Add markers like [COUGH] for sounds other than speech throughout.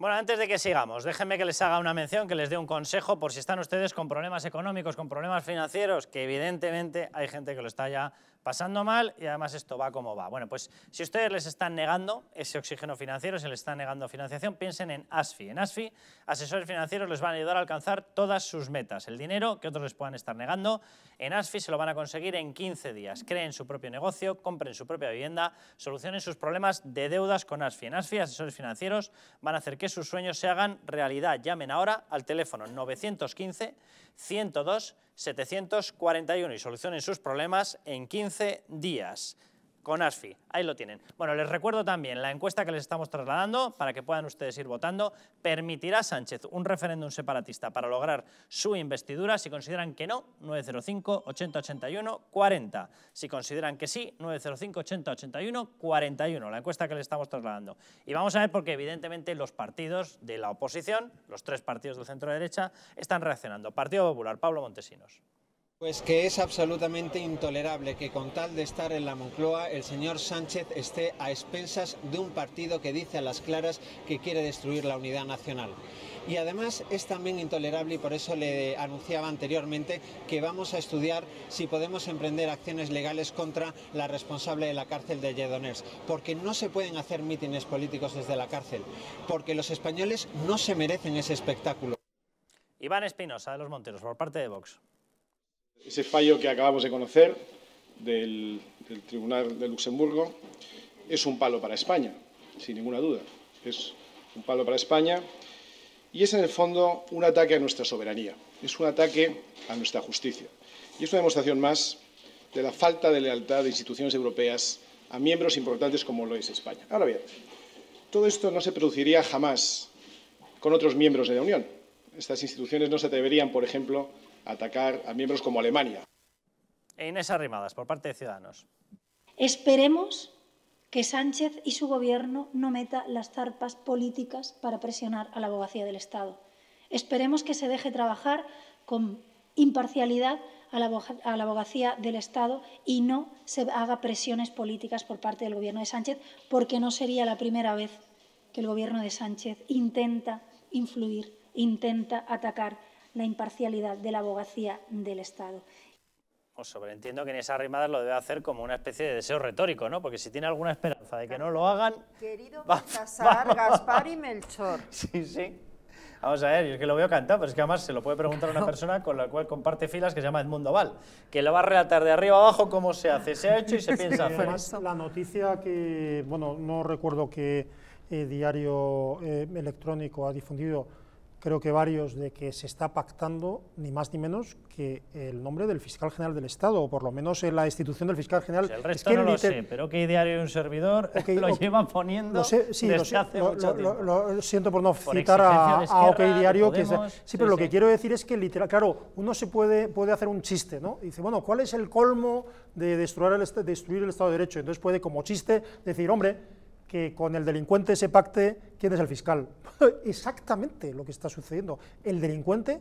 Bueno, antes de que sigamos, déjenme que les haga una mención, que les dé un consejo por si están ustedes con problemas económicos, con problemas financieros, que evidentemente hay gente que lo está ya pasando mal y además esto va como va. Bueno, pues si ustedes les están negando ese oxígeno financiero, se les está negando financiación, piensen en ASFI. En ASFI, asesores financieros les van a ayudar a alcanzar todas sus metas. El dinero que otros les puedan estar negando, en ASFI se lo van a conseguir en 15 días. Creen su propio negocio, compren su propia vivienda, solucionen sus problemas de deudas con ASFI. En ASFI, asesores financieros van a hacer que sus sueños se hagan realidad. Llamen ahora al teléfono 915 102 741 y solucionen sus problemas en 15 días con ASFI. Ahí lo tienen. Bueno, les recuerdo también, la encuesta que les estamos trasladando, para que puedan ustedes ir votando, ¿permitirá Sánchez un referéndum separatista para lograr su investidura? Si consideran que no, 905 8081 40. Si consideran que sí, 905 8081 41. La encuesta que les estamos trasladando. Y vamos a ver porque evidentemente los partidos de la oposición, los tres partidos del centro derecha, están reaccionando. Partido Popular, Pablo Montesinos. Pues que es absolutamente intolerable que con tal de estar en la Moncloa el señor Sánchez esté a expensas de un partido que dice a las claras que quiere destruir la unidad nacional. Y además es también intolerable y por eso le anunciaba anteriormente que vamos a estudiar si podemos emprender acciones legales contra la responsable de la cárcel de Lledoners, porque no se pueden hacer mítines políticos desde la cárcel, porque los españoles no se merecen ese espectáculo. Iván Espinosa de los Monteros, por parte de Vox. Ese fallo que acabamos de conocer del, Tribunal de Luxemburgo es un palo para España, sin ninguna duda. Es un palo para España y es en el fondo un ataque a nuestra soberanía, es un ataque a nuestra justicia. Y es una demostración más de la falta de lealtad de instituciones europeas a miembros importantes como lo es España. Ahora bien, todo esto no se produciría jamás con otros miembros de la Unión. Estas instituciones no se atreverían, por ejemplo, atacar a miembros como Alemania. Inés Arrimadas, por parte de Ciudadanos. Esperemos que Sánchez y su gobierno no meta las zarpas políticas para presionar a la abogacía del Estado. Esperemos que se deje trabajar con imparcialidad a la, abogacía del Estado y no se haga presiones políticas por parte del Gobierno de Sánchez, porque no sería la primera vez que el Gobierno de Sánchez intenta influir, intenta atacar la imparcialidad de la abogacía del Estado. Os pues entiendo que en esa rimadas lo debe hacer como una especie de deseo retórico, ¿no? Porque si tiene alguna esperanza de que no lo hagan... Querido Baltasar, Gaspar y [LAUGHS] Melchor. Sí, sí. Vamos a ver, yo es que lo veo cantar, pero es que además se lo puede preguntar a una persona con la cual comparte filas que se llama Edmundo Val, que lo va a relatar de arriba abajo cómo se hace, se ha hecho y se [LAUGHS] piensa hacer. la noticia que, bueno, no recuerdo que eh, diario eh, electrónico ha difundido creo que varios, de que se está pactando ni más ni menos que el nombre del fiscal general del Estado, o por lo menos eh, la institución del fiscal general. Pues el resto no lo sé, pero que diario y un servidor [LAUGHS] lo llevan poniendo lo siento por no citar a, Diario. sí, pero lo que quiero decir es que, literal, claro, uno se puede, puede hacer un chiste, ¿no? dice, bueno, ¿cuál es el colmo de destruir el, destruir el Estado de Derecho? Entonces puede, como chiste, decir, hombre que con el delincuente se pacte quién es el fiscal. [LAUGHS] Exactamente lo que está sucediendo. El delincuente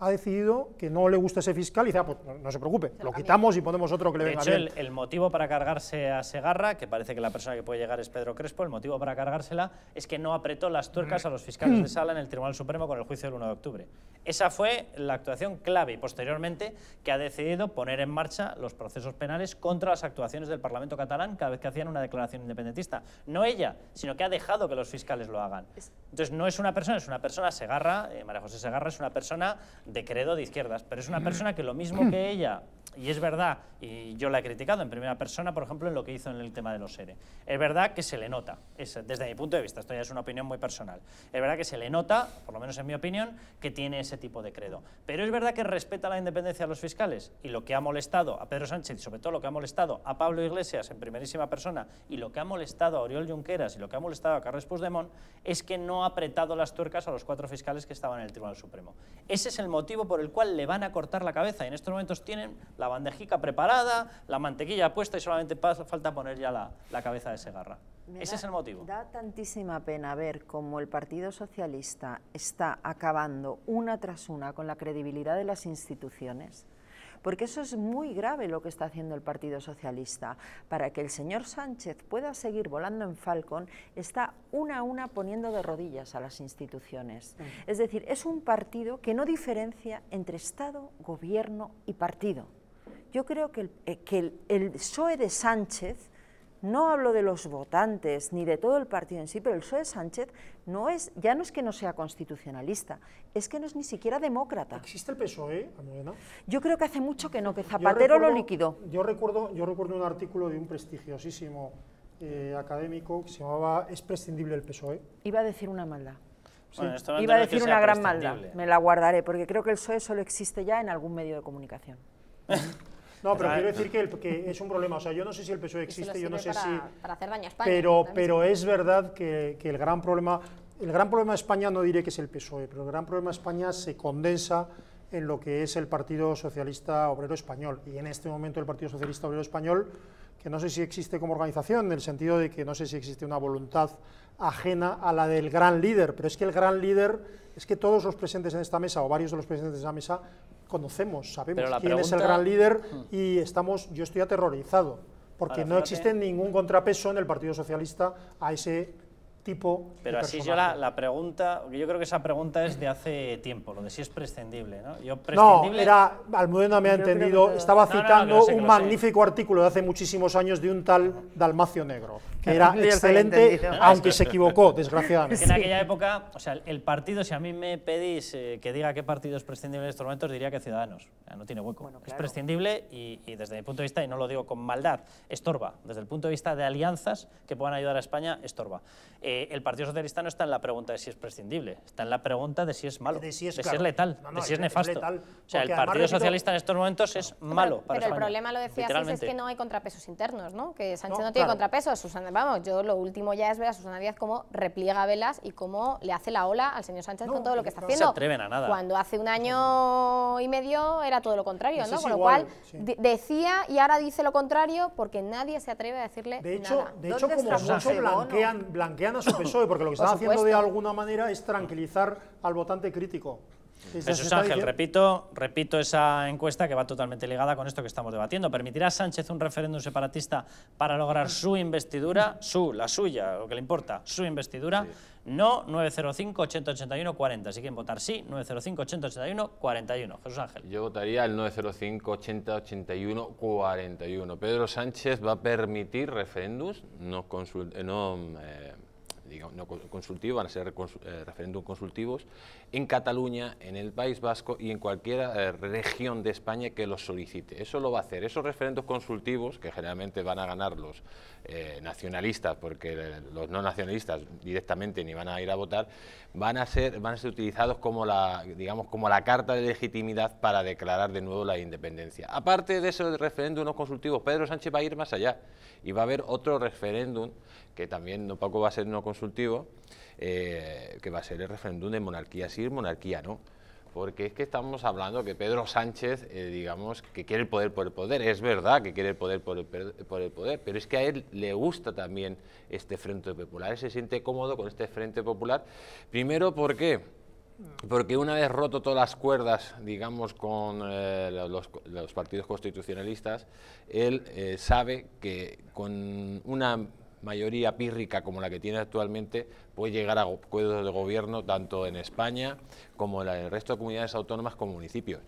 ha decidido que no le gusta ese fiscal y dice, ah, pues no, se preocupe, lo quitamos y ponemos otro que le venga bien. El, el, motivo para cargarse a Segarra, que parece que la persona que puede llegar es Pedro Crespo, el motivo para cargársela es que no apretó las tuercas a los fiscales de sala en el Tribunal Supremo con el juicio del 1 de octubre. Esa fue la actuación clave y posteriormente que ha decidido poner en marcha los procesos penales contra las actuaciones del Parlamento catalán cada vez que hacían una declaración independentista. No ella, sino que ha dejado que los fiscales lo hagan. Entonces no es una persona, es una persona, Segarra, eh, María José Segarra es una persona de credo de izquierdas, pero es una persona que lo mismo [CLEARS THROAT] que ella y es verdad, y yo la he criticado en primera persona, por ejemplo, en lo que hizo en el tema de los ERE. Es verdad que se le nota, desde mi punto de vista, esto ya es una opinión muy personal. Es verdad que se le nota, por lo menos en mi opinión, que tiene ese tipo de credo. Pero es verdad que respeta la independencia de los fiscales y lo que ha molestado a Pedro Sánchez, sobre todo lo que ha molestado a Pablo Iglesias en primerísima persona y lo que ha molestado a Oriol Junqueras y lo que ha molestado a Carles Puigdemont es que no ha apretado las tuercas a los cuatro fiscales que estaban en el Tribunal Supremo. Ese es el motivo por el cual le van a cortar la cabeza en estos momentos tienen la bandejica preparada, la mantequilla puesta y solamente falta poner ya la, cabeza de ese garra. Ese es el motivo. Da tantísima pena ver cómo el Partido Socialista está acabando una tras una con la credibilidad de las instituciones porque eso es muy grave lo que está haciendo el Partido Socialista. Para que el señor Sánchez pueda seguir volando en Falcon, está una a una poniendo de rodillas a las instituciones. Es decir, es un partido que no diferencia entre Estado, Gobierno y partido. Yo creo que el, PSOE eh, de Sánchez, no hablo de los votantes ni de todo el partido en sí, pero el PSOE Sánchez no es, ya no es que no sea constitucionalista, es que no es ni siquiera demócrata. ¿Existe el PSOE, Yo creo que hace mucho que no, que Zapatero lo liquidó. Yo recuerdo, yo recuerdo un artículo de un prestigiosísimo eh, académico que se llamaba ¿Es prescindible el PSOE? Iba a decir una maldad. Iba a decir una gran maldad, me la guardaré, porque creo que el PSOE solo existe ya en algún medio de comunicación. [LAUGHS] No, pero quiero decir que, es un problema. O sea, yo no sé si el PSOE existe, yo no sé si... Pero, pero es verdad que, que el gran problema... El gran problema de España no diré que es el PSOE, pero el gran problema de España se condensa en lo que es el Partido Socialista Obrero Español. Y en este momento el Partido Socialista Obrero Español, que no sé si existe como organización, en el sentido de que no sé si existe una voluntad ajena a la del gran líder, pero es que el gran líder, es que todos los presentes en esta mesa, o varios de los presentes en esta mesa, conocemos, sabemos quién es el gran líder mm. y estamos, yo estoy aterrorizado, porque no existe ningún contrapeso en el Partido Socialista a ese tipo Pero así yo la, pregunta, yo creo que esa pregunta es de hace tiempo, lo de si es prescindible, ¿no? Yo prescindible... No, era, Almudena me ha entendido, estaba citando un magnífico artículo de hace muchísimos años de un tal Dalmacio Negro era excelente, aunque se equivocó, desgraciadamente. En aquella época, o sea, el partido, si a mí me pedís eh, que diga qué partido es prescindible en estos momentos, diría que Ciudadanos. no tiene hueco. Es prescindible y, desde mi punto de vista, y no lo digo con maldad, estorba. Desde el punto de vista de alianzas que puedan ayudar a España, estorba. Eh, el Partido Socialista no está en la pregunta de si es prescindible, está en la pregunta de si es malo, de si es, letal, de si es, nefasto. o sea, el Partido Socialista en estos momentos es malo pero, el problema, lo decía es que no hay contrapesos internos, ¿no? Que Sánchez no, tiene contrapesos, Susana vamos, yo lo último ya es ver a Susana Díaz cómo repliega velas y cómo le hace la ola al señor Sánchez con todo lo que está haciendo. No se atreven a nada. Cuando hace un año y medio era todo lo contrario, ¿no? Con lo cual decía y ahora dice lo contrario porque nadie se atreve a decirle de hecho, nada. De hecho, como mucho blanquean, blanquean a su PSOE porque lo que [LAUGHS] están haciendo de alguna manera es tranquilizar al votante crítico. Jesús Ángel, repito, repito esa encuesta que va totalmente ligada con esto que estamos debatiendo. ¿Permitirá Sánchez un referéndum separatista para lograr su investidura? Su, la suya, lo que le importa, su investidura. No, 905-8081-40. Si quieren votar sí, 905-8081-41. Jesús Ángel. Yo votaría el 905-8081-41. Pedro Sánchez va a permitir referéndums, no, eh, no eh, no consultivo, van a ser eh, referéndum consultivos, en Cataluña, en el País Vasco y en cualquier eh, región de España que los solicite. Eso lo va a hacer. Esos referendos consultivos, que generalmente van a ganar los eh, nacionalistas, porque los no nacionalistas directamente ni van a ir a votar, van a ser, van a ser utilizados como la, digamos, como la carta de legitimidad para declarar de nuevo la independencia. Aparte de esos referéndums consultivos, Pedro Sánchez va a ir más allá y va a haber otro referéndum que también no poco va a ser no consultivo, eh, que va a ser el referéndum de monarquía sí, monarquía no. Porque es que estamos hablando que Pedro Sánchez, eh, digamos, que quiere el poder por el poder. Es verdad que quiere el poder por el, poder, pero es que a él le gusta también este Frente Popular. Él se siente cómodo con este Frente Popular. Primero, ¿por Porque una vez roto todas las cuerdas, digamos, con eh, los, partidos constitucionalistas, él sabe que con una mayoría pírrica como la que tiene actualmente, puede llegar a acuerdos de gobierno tanto en España como en el resto de comunidades autónomas como municipios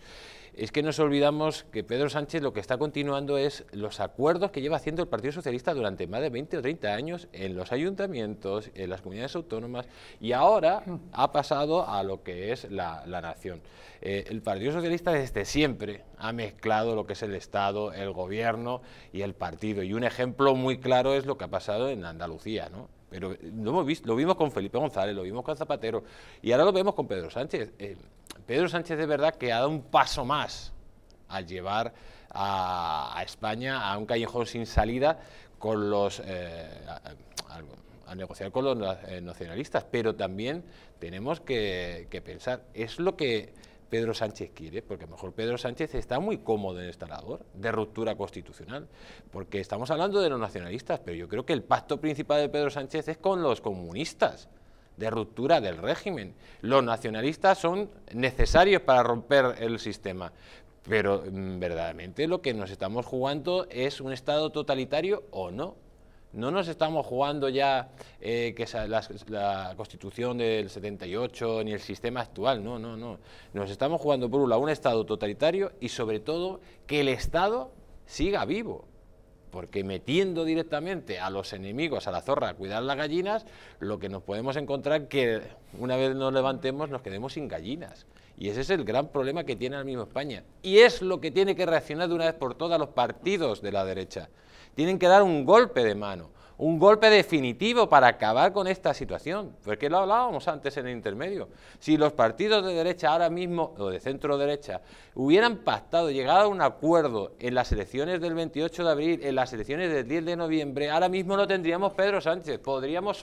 es que nos olvidamos que Pedro Sánchez lo que está continuando es los acuerdos que lleva haciendo el Partido Socialista durante más de 20 o 30 años en los ayuntamientos, en las comunidades autónomas y ahora ha pasado a lo que es la, nación. Eh, el Partido Socialista desde siempre ha mezclado lo que es el Estado, el gobierno y el partido y un ejemplo muy claro es lo que ha pasado en Andalucía, ¿no? Pero lo, lo vimos con Felipe González, lo vimos con Zapatero y ahora lo vemos con Pedro Sánchez. Eh, Pedro Sánchez de verdad que ha dado un paso más al llevar a, España a un callejón sin salida con los... Eh, a, negociar con los eh, nacionalistas, pero también tenemos que, que, pensar, ¿es lo que Pedro Sánchez quiere? Porque a lo mejor Pedro Sánchez está muy cómodo en esta labor de ruptura constitucional, porque estamos hablando de los nacionalistas, pero yo creo que el pacto principal de Pedro Sánchez es con los comunistas de ruptura del régimen. Los nacionalistas son necesarios para romper el sistema, pero mm, verdaderamente lo que nos estamos jugando es un Estado totalitario o no. No nos estamos jugando ya eh, que la, Constitución del 78 ni el sistema actual, no, no, no. Nos estamos jugando por un un Estado totalitario y sobre todo que el Estado siga vivo porque metiendo directamente a los enemigos, a la zorra, a cuidar las gallinas, lo que nos podemos encontrar que una vez nos levantemos nos quedemos sin gallinas. Y ese es el gran problema que tiene ahora mismo España. Y es lo que tiene que reaccionar de una vez por todas los partidos de la derecha. Tienen que dar un golpe de mano un golpe definitivo para acabar con esta situación. Porque lo hablábamos antes en el intermedio. Si los partidos de derecha ahora mismo, o de centro derecha, hubieran pactado, llegado a un acuerdo en las elecciones del 28 de abril, en las elecciones del 10 de noviembre, ahora mismo no tendríamos Pedro Sánchez. Podríamos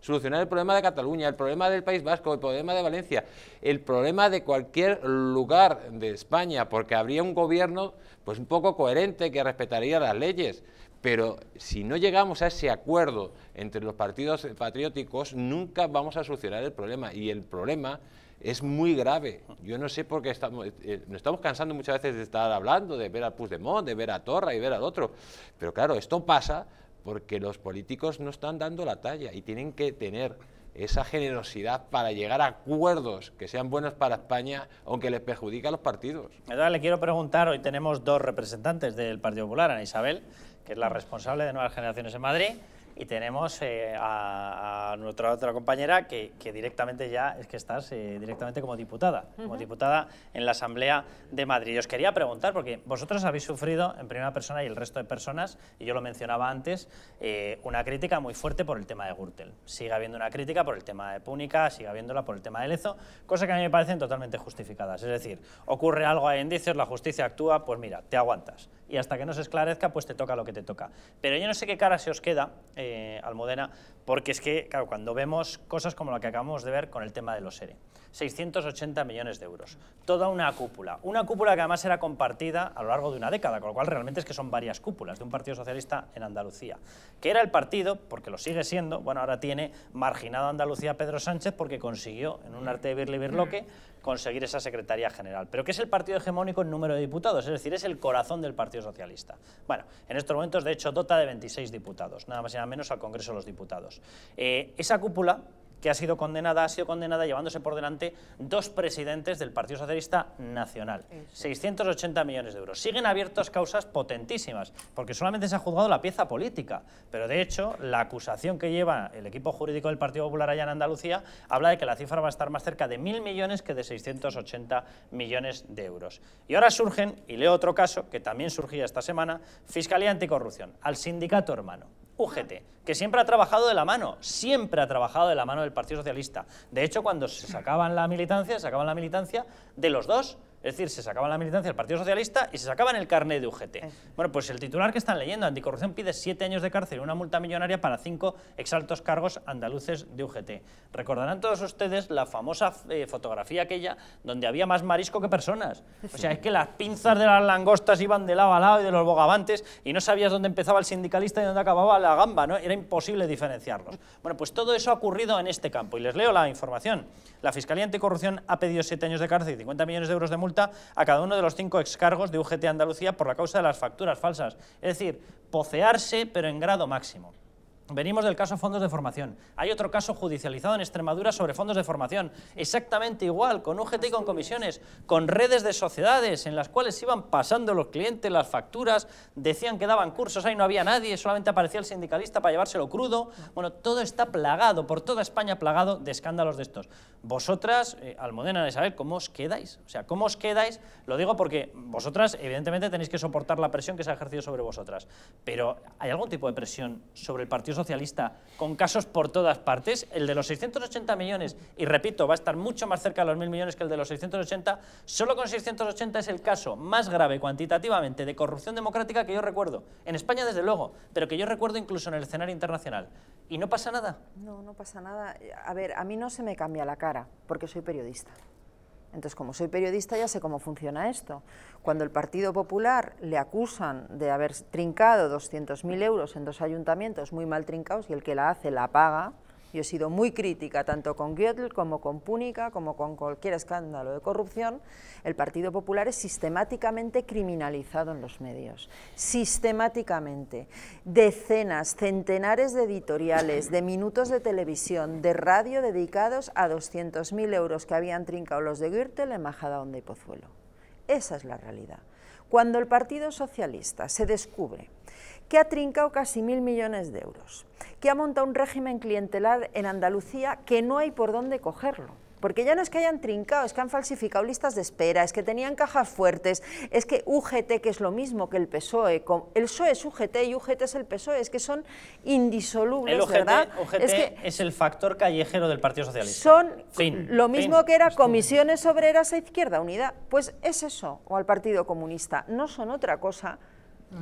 solucionar el problema de Cataluña, el problema del País Vasco, el problema de Valencia, el problema de cualquier lugar de España, porque habría un gobierno pues un poco coherente, que respetaría las leyes. Pero si no llegamos a ese acuerdo entre los partidos patrióticos, nunca vamos a solucionar el problema. Y el problema es muy grave. Yo no sé por qué estamos, eh, eh, nos estamos cansando muchas veces de estar hablando, de ver a Puigdemont, de ver a Torra y ver al otro. Pero claro, esto pasa porque los políticos no están dando la talla y tienen que tener esa generosidad para llegar a acuerdos que sean buenos para España, aunque les perjudique a los partidos. le quiero preguntar, hoy tenemos dos representantes del Partido Popular, Ana Isabel, que es la responsable de Nuevas Generaciones en Madrid, y tenemos eh, a, nuestra otra compañera que, directamente ya es que estás eh, directamente como diputada, como diputada en la Asamblea de Madrid. Y os quería preguntar, porque vosotros habéis sufrido en primera persona y el resto de personas, y yo lo mencionaba antes, eh, una crítica muy fuerte por el tema de Gürtel. Sigue habiendo una crítica por el tema de Púnica, sigue habiéndola por el tema de Lezo, cosas que a mí me parecen totalmente justificadas. Es decir, ocurre algo, hay indicios, la justicia actúa, pues mira, te aguantas y hasta que no se esclarezca, pues te toca lo que te toca. Pero yo no sé qué cara se os queda, eh, porque es que, claro, cuando vemos cosas como la que acabamos de ver con el tema de los seres 680 millones de euros. Toda una cúpula. Una cúpula que además era compartida a lo largo de una década, con lo cual realmente es que son varias cúpulas de un Partido Socialista en Andalucía. Que era el partido, porque lo sigue siendo, bueno, ahora tiene marginado a Andalucía Pedro Sánchez porque consiguió, en un arte de birli birloque, conseguir esa secretaría general. Pero que es el partido hegemónico en número de diputados, es decir, es el corazón del Partido Socialista. Bueno, en estos momentos, de hecho, dota de 26 diputados, nada más y nada menos al Congreso de los Diputados. Eh, esa cúpula que ha sido condenada, ha sido condenada llevándose por delante dos presidentes del Partido Socialista Nacional. 680 millones de euros. Siguen abiertas causas potentísimas, porque solamente se ha juzgado la pieza política. Pero de hecho, la acusación que lleva el equipo jurídico del Partido Popular allá en Andalucía habla de que la cifra va a estar más cerca de mil millones que de 680 millones de euros. Y ahora surgen, y leo otro caso que también surgía esta semana, Fiscalía Anticorrupción, al sindicato hermano. UGT, que siempre ha trabajado de la mano, siempre ha trabajado de la mano del Partido Socialista. De hecho, cuando se sacaban la militancia, se sacaban la militancia de los dos, es decir, se sacaba la militancia del Partido Socialista y se sacaban el carnet de UGT. Bueno, pues el titular que están leyendo, Anticorrupción pide siete años de cárcel y una multa millonaria para cinco exaltos cargos andaluces de UGT. Recordarán todos ustedes la famosa eh, fotografía aquella donde había más marisco que personas. O sea, es que las pinzas de las langostas iban de lado a lado y de los bogavantes y no sabías dónde empezaba el sindicalista y dónde acababa la gamba, ¿no? Era imposible diferenciarlos. Bueno, pues todo eso ha ocurrido en este campo y les leo la información. La Fiscalía Anticorrupción ha pedido siete años de cárcel y 50 millones de euros de multa a cada uno de los cinco cargos de UGT Andalucía por la causa de las facturas falsas. Es decir, pocearse pero en grado máximo. Venimos del caso fondos de formación. Hay otro caso judicializado en Extremadura sobre fondos de formación. Exactamente igual, con UGT y con comisiones, con redes de sociedades en las cuales iban pasando los clientes las facturas, decían que daban cursos, ahí no había nadie, solamente aparecía el sindicalista para llevárselo crudo. Bueno, todo está plagado, por toda España plagado de escándalos de estos. Vosotras, almodena, eh, Almudena de saber ¿cómo os quedáis? O sea, ¿cómo os quedáis? Lo digo porque vosotras, evidentemente, tenéis que soportar la presión que se ha ejercido sobre vosotras. Pero, ¿hay algún tipo de presión sobre el Partido Socialista? socialista, con casos por todas partes, el de los 680 millones, y repito, va a estar mucho más cerca de los mil millones que el de los 680, solo con 680 es el caso más grave cuantitativamente de corrupción democrática que yo recuerdo, en España desde luego, pero que yo recuerdo incluso en el escenario internacional. ¿Y no pasa nada? No, no pasa nada. A ver, a mí no se me cambia la cara, porque soy periodista. Entonces, como soy periodista, ya sé cómo funciona esto. Cuando el Partido Popular le acusan de haber trincado 200.000 euros en dos ayuntamientos muy mal trincados y el que la hace la paga, yo he sido muy crítica tanto con Gürtel como con Púnica, como con cualquier escándalo de corrupción. El Partido Popular es sistemáticamente criminalizado en los medios. Sistemáticamente. Decenas, centenares de editoriales, de minutos de televisión, de radio dedicados a 200.000 euros que habían trincado los de Gürtel en Onda y Pozuelo. Esa es la realidad. Cuando el Partido Socialista se descubre que ha trincado casi mil millones de euros, que ha montado un régimen clientelar en Andalucía que no hay por dónde cogerlo. Porque ya no es que hayan trincado, es que han falsificado listas de espera, es que tenían cajas fuertes, es que UGT, que es lo mismo que el PSOE, el PSOE es UGT y UGT es el PSOE, es que son indisolubles, el UGT, ¿verdad? es, el factor callejero del Partido Socialista. Son lo mismo que era comisiones obreras a e Izquierda Unida, pues es eso, o al Partido Comunista, no son otra cosa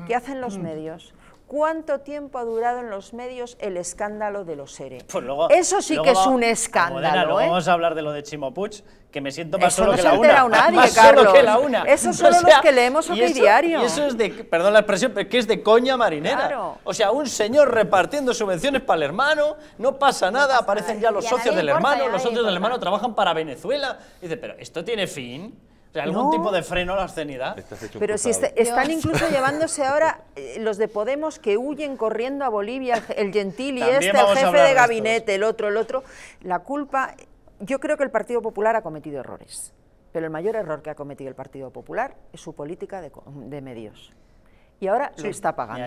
¿Qué hacen los mm. medios? cuánto tiempo ha durado en los medios el escándalo de los seres. [LAUGHS] Pues eso sí que es un escándalo. ¿eh? vamos a hablar de lo de Chimopuch, que me siento más solo que la una. Nadie, [LAUGHS] más Solo que la una. Eso solo [LAUGHS] los que leemos hoy diario. Y eso es de, perdón la expresión, pero que es de coña marinera. O sea, un señor repartiendo subvenciones para el hermano, no pasa nada, aparecen ya los socios del hermano, los socios del hermano trabajan para Venezuela. Y dice, pero esto tiene fin algún tipo de freno a la obscenidad. Pero si este, están incluso [LAUGHS] llevándose ahora eh, los de Podemos que huyen corriendo a Bolivia, el gentil y este, el jefe de gabinete, el otro, el otro. La culpa, yo creo que el Partido Popular ha cometido errores, pero el mayor error que ha cometido el Partido Popular es su política de medios y ahora se lo está pagando.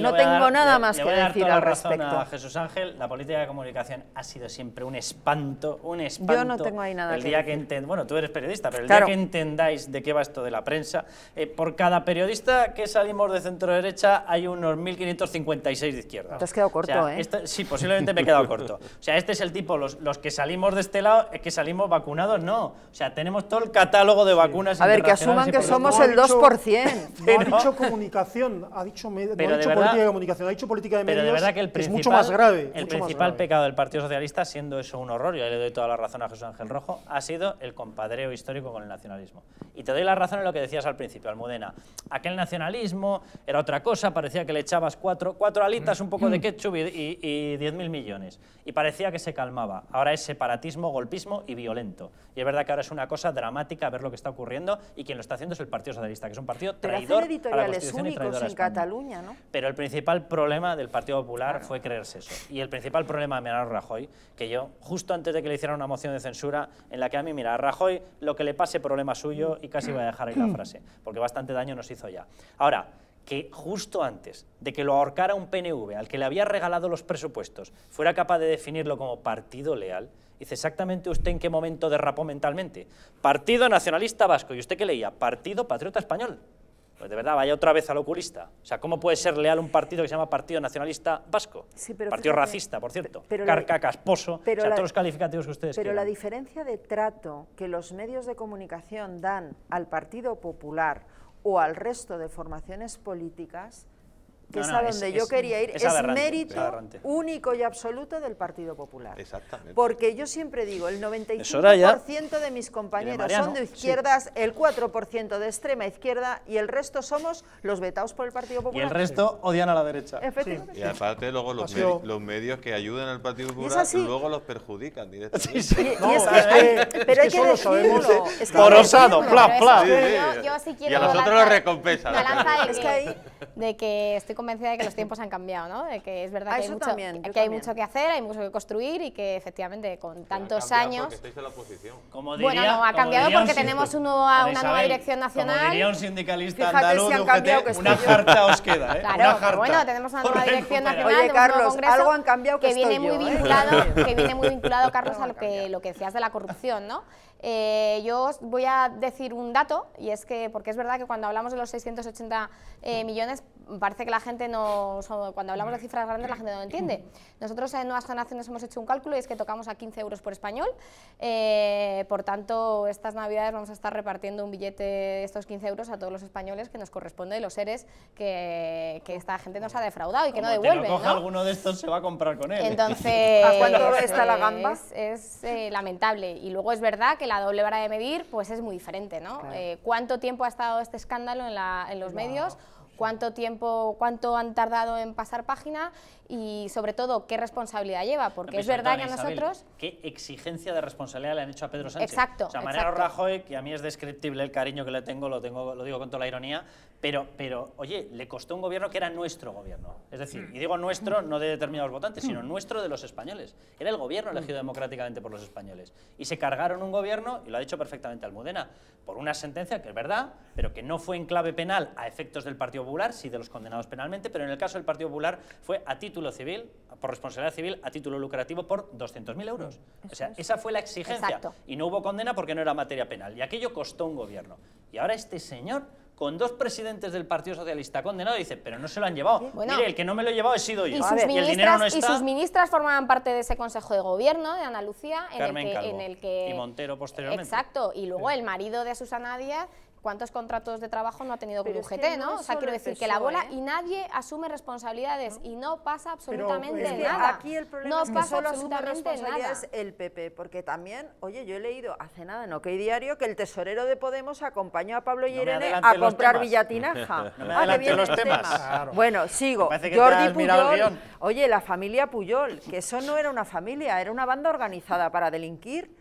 no tengo nada más que decir al respecto. respecto. A Jesús Ángel, la política de comunicación ha sido siempre un espanto, un espanto. Yo no tengo ahí nada el que día decir. que Bueno, tú eres periodista, pero el día que entendáis de qué va esto de la prensa, eh, por cada periodista que salimos de centro derecha hay unos 1.556 de izquierda. Te has quedado corto, ¿eh? Este, sí, posiblemente me he quedado corto. O sea, este es el tipo, los, los que salimos de este lado, es que salimos vacunados, no. O sea, tenemos todo el catálogo de vacunas. A ver, que asuman que somos el 2%. [LAUGHS] No mucho dicho ha dicho, política de comunicación, ha dicho política de medios, que, es mucho más grave. El principal pecado del Partido Socialista, siendo eso un horror, y le doy toda la razón a Jesús Ángel Rojo, ha sido el compadreo histórico con el nacionalismo. Y te doy la razón en lo que decías al principio, Almudena. Aquel nacionalismo era otra cosa, parecía que le echabas cuatro, cuatro alitas, un poco de ketchup y, y, diez mil millones. Y parecía que se calmaba. Ahora es separatismo, golpismo y violento. Y es verdad que ahora es una cosa dramática ver lo que está ocurriendo y quien lo está haciendo es el Partido Socialista, que es un partido traidor a la Constitución en Cataluña, ¿no? Pero el principal problema del Partido Popular fue creerse eso. Y el principal problema de Mirar Rajoy, que yo, justo antes de que le hicieran una moción de censura, en la que a mí, mira, a Rajoy lo que le pase problema suyo y casi voy a dejar ahí la [CLEARS THROAT] frase, porque bastante daño nos hizo ya. Ahora, que justo antes de que lo ahorcara un PNV al que le había regalado los presupuestos, fuera capaz de definirlo como partido leal, dice exactamente usted en qué momento derrapó mentalmente. Partido Nacionalista Vasco, ¿y usted qué leía? Partido Patriota Español. Pues de verdad, vaya otra vez al oculista. O sea, ¿cómo puede ser leal un partido que se llama Partido Nacionalista Vasco? partido racista, por cierto. Carca, casposo, todos los calificativos que ustedes Pero la diferencia de trato que los medios de comunicación dan al Partido Popular o al resto de formaciones políticas que es a donde yo quería ir, es, mérito único y absoluto del Partido Popular. Exactamente. Porque yo siempre digo, el 95% de mis compañeros son de izquierdas, el 4% de extrema izquierda y el resto somos los vetados por el Partido Popular. Y el resto odian a la derecha. Y aparte luego los, medios que ayudan al Partido Popular luego los perjudican directamente. No, pero hay que, decirlo. Es Porosado, Y a nosotros los recompensan. Es que De que estoy convencida de que los [LAUGHS] tiempos han cambiado, ¿no? De que es verdad ah, que, hay mucho, que, hay mucho que hacer, hay mucho que construir y que efectivamente con tantos años... bueno, no, ha cambiado porque tenemos un nuevo, una nueva dirección nacional. Como diría un sindicalista andaluz, una carta os queda, ¿eh? Claro, una bueno, tenemos una [LAUGHS] nueva dirección nacional, Oye, Carlos, un algo han cambiado que, que viene muy ¿eh? vinculado, [LAUGHS] que viene muy vinculado, Carlos, a lo que, decías de la corrupción, ¿no? Eh, yo os voy a decir un dato, y es que, porque es verdad que cuando hablamos de los 680 eh, millones, parece que la gente no, cuando hablamos de cifras grandes la gente no lo entiende. [CLEARS THROAT] Nosotros en Nuevas Generaciones hemos hecho un cálculo y es que tocamos a 15 euros por español, eh, por tanto estas navidades vamos a estar repartiendo un billete de estos 15 euros a todos los españoles que nos corresponde y los seres que, esta gente nos ha defraudado y que no devuelven. Coja alguno de estos se va a comprar con él. Entonces, [LAUGHS] ¿a cuánto pues, está la gamba? Es, eh, lamentable y luego es verdad que la doble vara de medir pues es muy diferente, ¿no? Eh, ¿Cuánto tiempo ha estado este escándalo en, los medios? cuánto tiempo, cuánto han tardado en pasar página y sobre todo qué responsabilidad lleva, porque es verdad que a nosotros... ¿Qué exigencia de responsabilidad le han hecho a Pedro Sánchez? Exacto. O sea, Mariano Rajoy, que a mí es descriptible el cariño que le tengo, lo, tengo, lo digo con toda la ironía, pero, pero, oye, le costó un gobierno que era nuestro gobierno. Es decir, y digo nuestro no de determinados votantes, sino mm. nuestro de los españoles. Era el gobierno mm. elegido democráticamente por los españoles. Y se cargaron un gobierno, y lo ha dicho perfectamente Almudena, por una sentencia que es verdad, pero que no fue en clave penal a efectos del Partido Popular, sí de los condenados penalmente, pero en el caso del Partido Popular fue a título civil, por responsabilidad civil, a título lucrativo por 200.000 euros. o sea, esa fue la exigencia. Y no hubo condena porque no era materia penal. Y aquello costó un gobierno. Y ahora este señor con dos presidentes del Partido Socialista condenado, dice, pero no se lo han llevado. Mire, el que no me lo he llevado he sido yo. Y, sus, ministras, formaban parte de ese Consejo de Gobierno de Andalucía. En el que, y Montero posteriormente. Exacto, y luego el marido de Susana Díaz ¿Cuántos contratos de trabajo no ha tenido pero UGT, no? O sea, quiero decir que la bola ¿eh? y nadie asume responsabilidades y no pasa absolutamente nada. Aquí el problema no es pasa absolutamente responsabilidades nada. el PP, porque también, oye, yo he leído hace nada en OK Diario que el tesorero de Podemos acompañó a Pablo Yerede a comprar villatinaja. [LAUGHS] Ah, no temas. Bueno, sigo. Jordi Puyol. Oye, la familia Puyol, que eso no era una familia, era una banda organizada para delinquir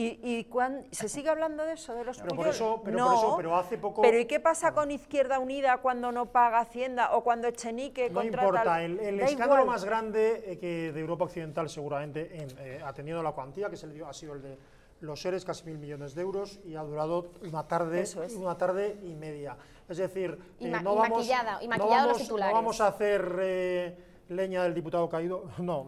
y, se sigue hablando de eso, de los pero Por eso, pero pero hace poco... Pero ¿y qué pasa ah. con Izquierda Unida cuando no paga Hacienda o cuando Echenique No importa, el, el escándalo más grande eh, que de Europa Occidental seguramente, ha eh, tenido la cuantía que se le dio, ha sido el de los seres, casi mil millones de euros, y ha durado una tarde, una tarde y media. Es decir, no, vamos, a hacer eh, leña del diputado caído, [LAUGHS] no,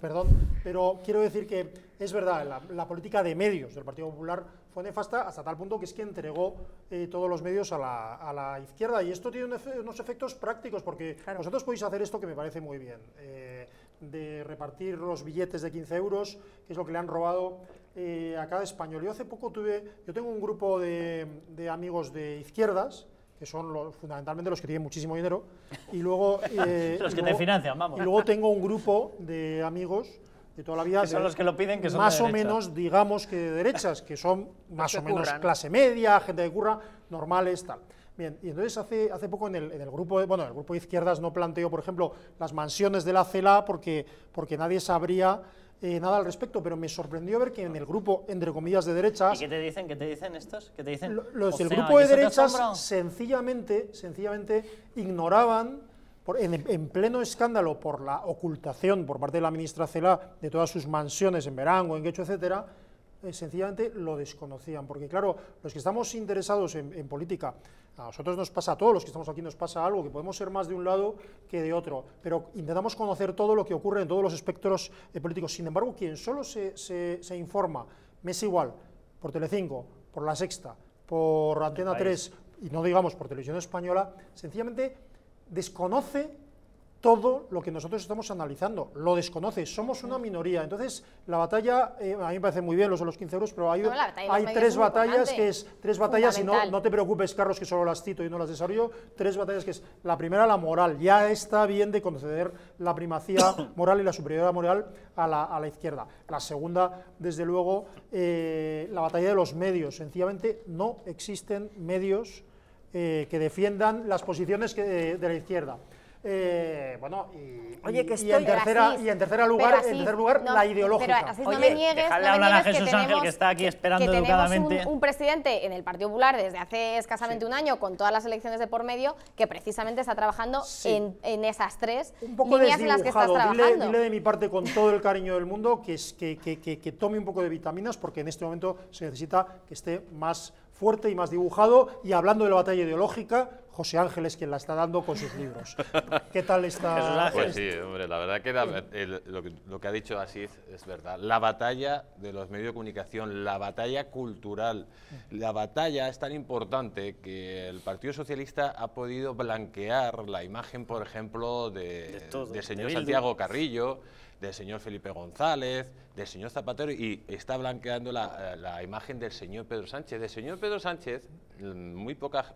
perdón, pero quiero decir que es verdad, la, política de medios del Partido Popular fue nefasta hasta tal punto que es que entregó eh, todos los medios a la, izquierda. Y esto tiene unos efectos prácticos, porque vosotros podéis hacer esto que me parece muy bien, eh, de repartir los billetes de 15 euros, que es lo que le han robado eh, a cada español. Yo hace poco tuve, yo tengo un grupo de, amigos de izquierdas, que son los, fundamentalmente los que tienen muchísimo dinero, y luego... [LAUGHS] los que te financian, vamos. Y luego tengo un grupo de amigos de toda la vida. son los que lo piden, que son Más o menos, digamos que de derechas, que son [LAUGHS] más o menos clase media, gente de curra, normales, tal. Bien, y entonces hace, hace poco en el, en grupo, de, bueno, el grupo de izquierdas no planteó, por ejemplo, las mansiones de la CELA porque, porque nadie sabría eh, nada al respecto, pero me sorprendió ver que en el grupo, entre comillas, de derechas... ¿Y qué te dicen? dicen estos? ¿Qué te dicen? Los del grupo de derechas sencillamente, sencillamente ignoraban en, pleno escándalo por la ocultación por parte de la ministra Cela de todas sus mansiones en Verango, en Quecho, etc., eh, sencillamente lo desconocían. Porque claro, los que estamos interesados en, política, a nosotros nos pasa, a todos los que estamos aquí nos pasa algo, que podemos ser más de un lado que de otro, pero intentamos conocer todo lo que ocurre en todos los espectros eh, políticos. Sin embargo, quien solo se, informa, mes igual, por Telecinco, por La Sexta, por Antena 3, y no digamos por Televisión Española, sencillamente desconoce todo lo que nosotros estamos analizando, lo desconoce, somos una minoría. Entonces, la batalla, eh, a mí me parece muy bien los de los 15 euros, pero hay, tres batallas que es, tres batallas, y no, no te preocupes, Carlos, que solo las cito y no las desarrollo, tres batallas que es, la primera, la moral, ya está bien de conceder la primacía [COUGHS] moral y la superioridad moral a la, izquierda. La segunda, desde luego, eh, la batalla de los medios, sencillamente no existen medios eh, que defiendan las posiciones que, eh, de, la izquierda. Eh, bueno, y, en tercera, y, en lugar, en tercer lugar la ideológica. Pero así no me niegues, no me Jesús que tenemos, Ángel, que está aquí esperando Un, presidente en el Partido Popular desde hace escasamente un año, con todas las elecciones de por medio, que precisamente está trabajando en, esas tres un líneas en las que estás trabajando. Dile, dile, de mi parte con todo el cariño del mundo que, es, que tome un poco de vitaminas, porque en este momento se necesita que esté más fuerte y más dibujado, y hablando de la batalla ideológica, José Ángeles, quien la está dando con sus libros. ¿Qué tal está? Pues, pues sí, hombre, la verdad que, lo, que ha dicho Asís es verdad. La batalla de los medios de comunicación, la batalla cultural, la batalla es tan importante que el Partido Socialista ha podido blanquear la imagen, por ejemplo, de, señor Santiago Carrillo, del señor Felipe González, del señor Zapatero y está blanqueando la, eh, imagen del señor Pedro Sánchez. Del señor Pedro Sánchez, mm, muy poca,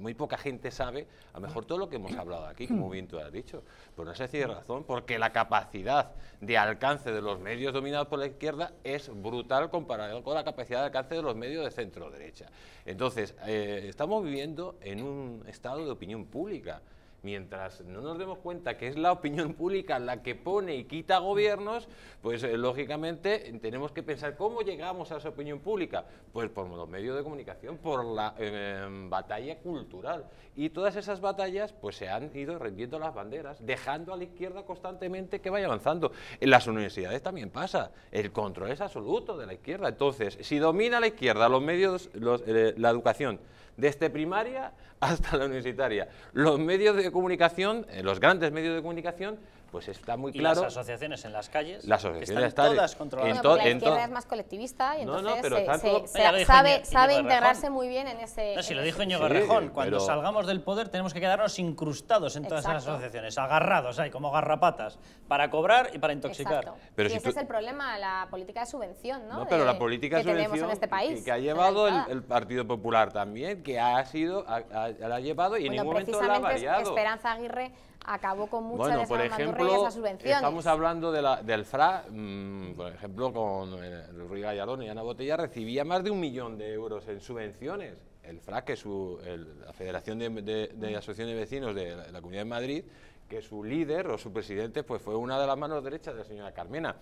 muy poca gente sabe, a lo mejor todo lo que hemos hablado aquí, como bien tú has dicho, por una sencilla razón, porque la capacidad de alcance de los medios dominados por la izquierda es brutal comparado con la capacidad de alcance de los medios de centro-derecha. Entonces, eh, estamos viviendo en un estado de opinión pública mientras no nos demos cuenta que es la opinión pública la que pone y quita gobiernos, pues eh, lógicamente tenemos que pensar cómo llegamos a esa opinión pública. Pues por los medios de comunicación, por la em, batalla cultural. Y todas esas batallas pues se han ido rendiendo las banderas, dejando a la izquierda constantemente que vaya avanzando. En las universidades también pasa, el control es absoluto de la izquierda. Entonces, si domina la izquierda los medios, eh, la educación, desde primaria hasta la universitaria. Los medios de comunicación, eh, los grandes medios de comunicación, pues está muy claro. ¿Y las asociaciones en las calles? Las asociaciones están, todas controladas. Pues la izquierda es más colectivista y entonces no, no, sabe, sabe integrarse muy bien en ese... No, si lo dijo Íñigo sí, cuando salgamos del poder tenemos que quedarnos incrustados en todas esas asociaciones, agarrados ahí como garrapatas, para cobrar y para intoxicar. Pero y ese es el problema, la política de subvención, ¿no? no pero la política de subvención que en este país. ha llevado el, Partido Popular también, que ha sido, ha, la ha llevado y en ningún momento la ha variado. Esperanza Aguirre acabó con muchas bueno, por ejemplo, Estamos hablando del FRA, mm, por ejemplo, con el eh, Ruy Gallardón y Ana Botella recibía más de un millón de euros en subvenciones. El FRA, que es la Federación de, de, de Asociaciones Vecinos de la, Comunidad de Madrid, que su líder o su presidente pues fue una de las manos derechas de la señora Carmena.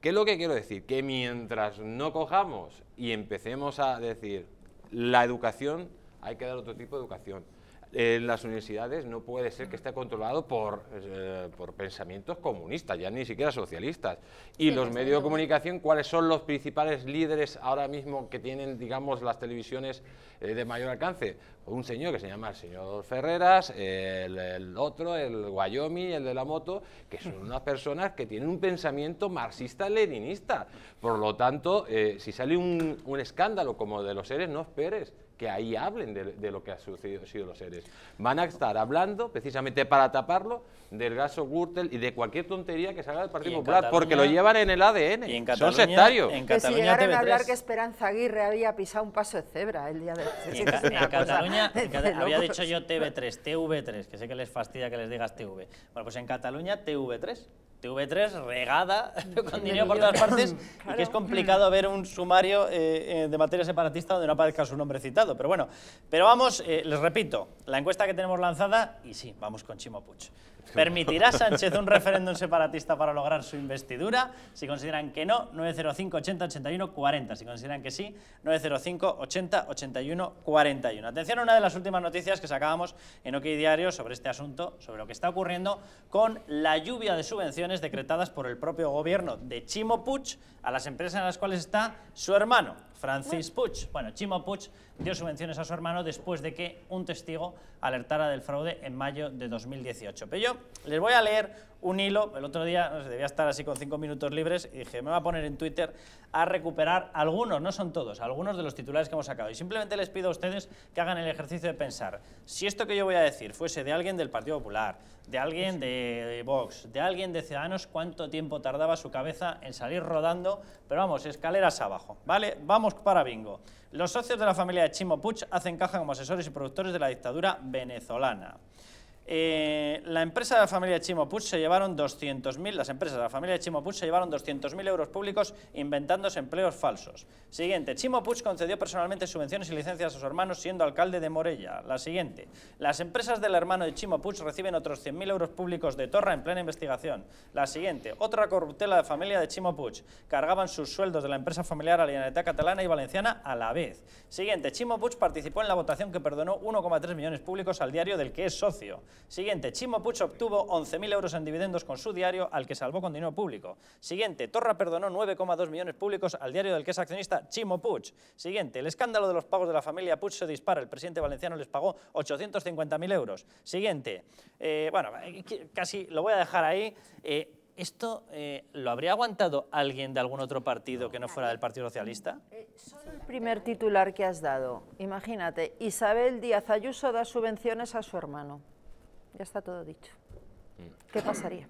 ¿Qué es lo que quiero decir? Que mientras no cojamos y empecemos a decir la educación, hay que dar otro tipo de educación en las universidades no puede ser que esté controlado por, eh, por pensamientos comunistas, ya ni siquiera socialistas. Y los pues, medios de eh, comunicación, ¿cuáles son los principales líderes ahora mismo que tienen, digamos, las televisiones eh, de mayor alcance? Un señor que se llama el señor Ferreras, el, otro, el Wyoming, el de la moto, que son unas personas que tienen un pensamiento marxista-leninista. Por lo tanto, si sale un, un escándalo como de los seres, no esperes que ahí hablen de, lo que ha sucedido sido los seres. Van a estar hablando precisamente para taparlo del gaso Gürtel y de cualquier tontería que salga del Partido Popular, porque lo llevan en el ADN, en Cataluña, son sectarios. En que si llegaron a hablar que Esperanza Aguirre había pisado un paso de cebra el día de... Este en, [LAUGHS] Cataluña, [LAUGHS] había dicho yo TV3, TV3, que sé que les fastidia que les digas TV. Bueno, pues en Cataluña TV3 TV3 regada [LAUGHS] [LAUGHS] con dinero por todas partes, y que es complicado ver un sumario eh, eh, de materia separatista donde no aparezca su nombre citado, pero bueno. Pero vamos, eh, les repito, la encuesta que tenemos lanzada, y sí, vamos con Chimo ¿Permitirá Sánchez un referéndum separatista para lograr su investidura? Si consideran que no, 905 80 81 40. Si consideran que sí, 905 80 81 41. Atención a una de las últimas noticias que sacábamos en OK Diario sobre este asunto, sobre lo que está ocurriendo con la lluvia de subvenciones decretadas por el propio gobierno de Chimo Puig a las empresas en las cuales está su hermano, Francis Puig. Bueno, Chimo Puig dio subvenciones a su hermano después de que un testigo alertara del fraude en mayo de 2018. Pero yo les voy a leer un hilo, el otro día no debía estar así con cinco minutos libres y dije, me voy a poner en Twitter a recuperar algunos, no son todos, algunos de los titulares que hemos sacado. Y simplemente les pido a ustedes que hagan el ejercicio de pensar, si esto que yo voy a decir fuese de alguien del Partido Popular, de alguien de Vox, de alguien de Ciudadanos, ¿cuánto tiempo tardaba su cabeza en salir rodando? Pero vamos, escaleras abajo, ¿vale? Vamos para bingo. Los socios de la familia de Chimo Puch hacen caja como asesores y productores de la dictadura venezolana. Eh, la empresa de la familia se llevaron 200.000, las empresas de la familia se llevaron 200.000 euros públicos inventándose empleos falsos. Siguiente, Chimopuch concedió personalmente subvenciones y licencias a sus hermanos siendo alcalde de Morella. La siguiente, las empresas del hermano de Chimo Chimopuch reciben otros 100.000 euros públicos de Torra en plena investigación. La siguiente, otra corruptela de familia de Chimopuch, cargaban sus sueldos de la empresa familiar a Generalitat catalana y valenciana a la vez. Siguiente, Chimopuch participó en la votación que perdonó 1,3 millones públicos al diario del que es socio. Siguiente, Chimo Puch obtuvo 11.000 euros en dividendos con su diario, al que salvó con dinero público. Siguiente, Torra perdonó 9,2 millones públicos al diario del que es accionista Chimo Puch. Siguiente, el escándalo de los pagos de la familia Puch se dispara. El presidente valenciano les pagó 850.000 euros. Siguiente, eh, bueno, eh, casi lo voy a dejar ahí. Eh, ¿Esto lo habría aguantado alguien de algún otro partido que no fuera del Partido Socialista? solo el primer titular que has dado. Imagínate, Isabel Díaz Ayuso da subvenciones a su hermano ya está todo dicho. Mm. ¿Qué pasaría?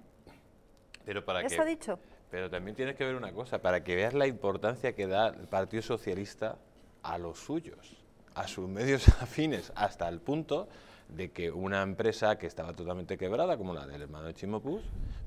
Pero para ha dicho? Pero también tienes que ver una cosa, para que veas la importancia que da el Partido Socialista a los suyos, a sus medios [LAUGHS] afines, hasta el punto de que una empresa que estaba totalmente quebrada, como la del hermano de Chimopus,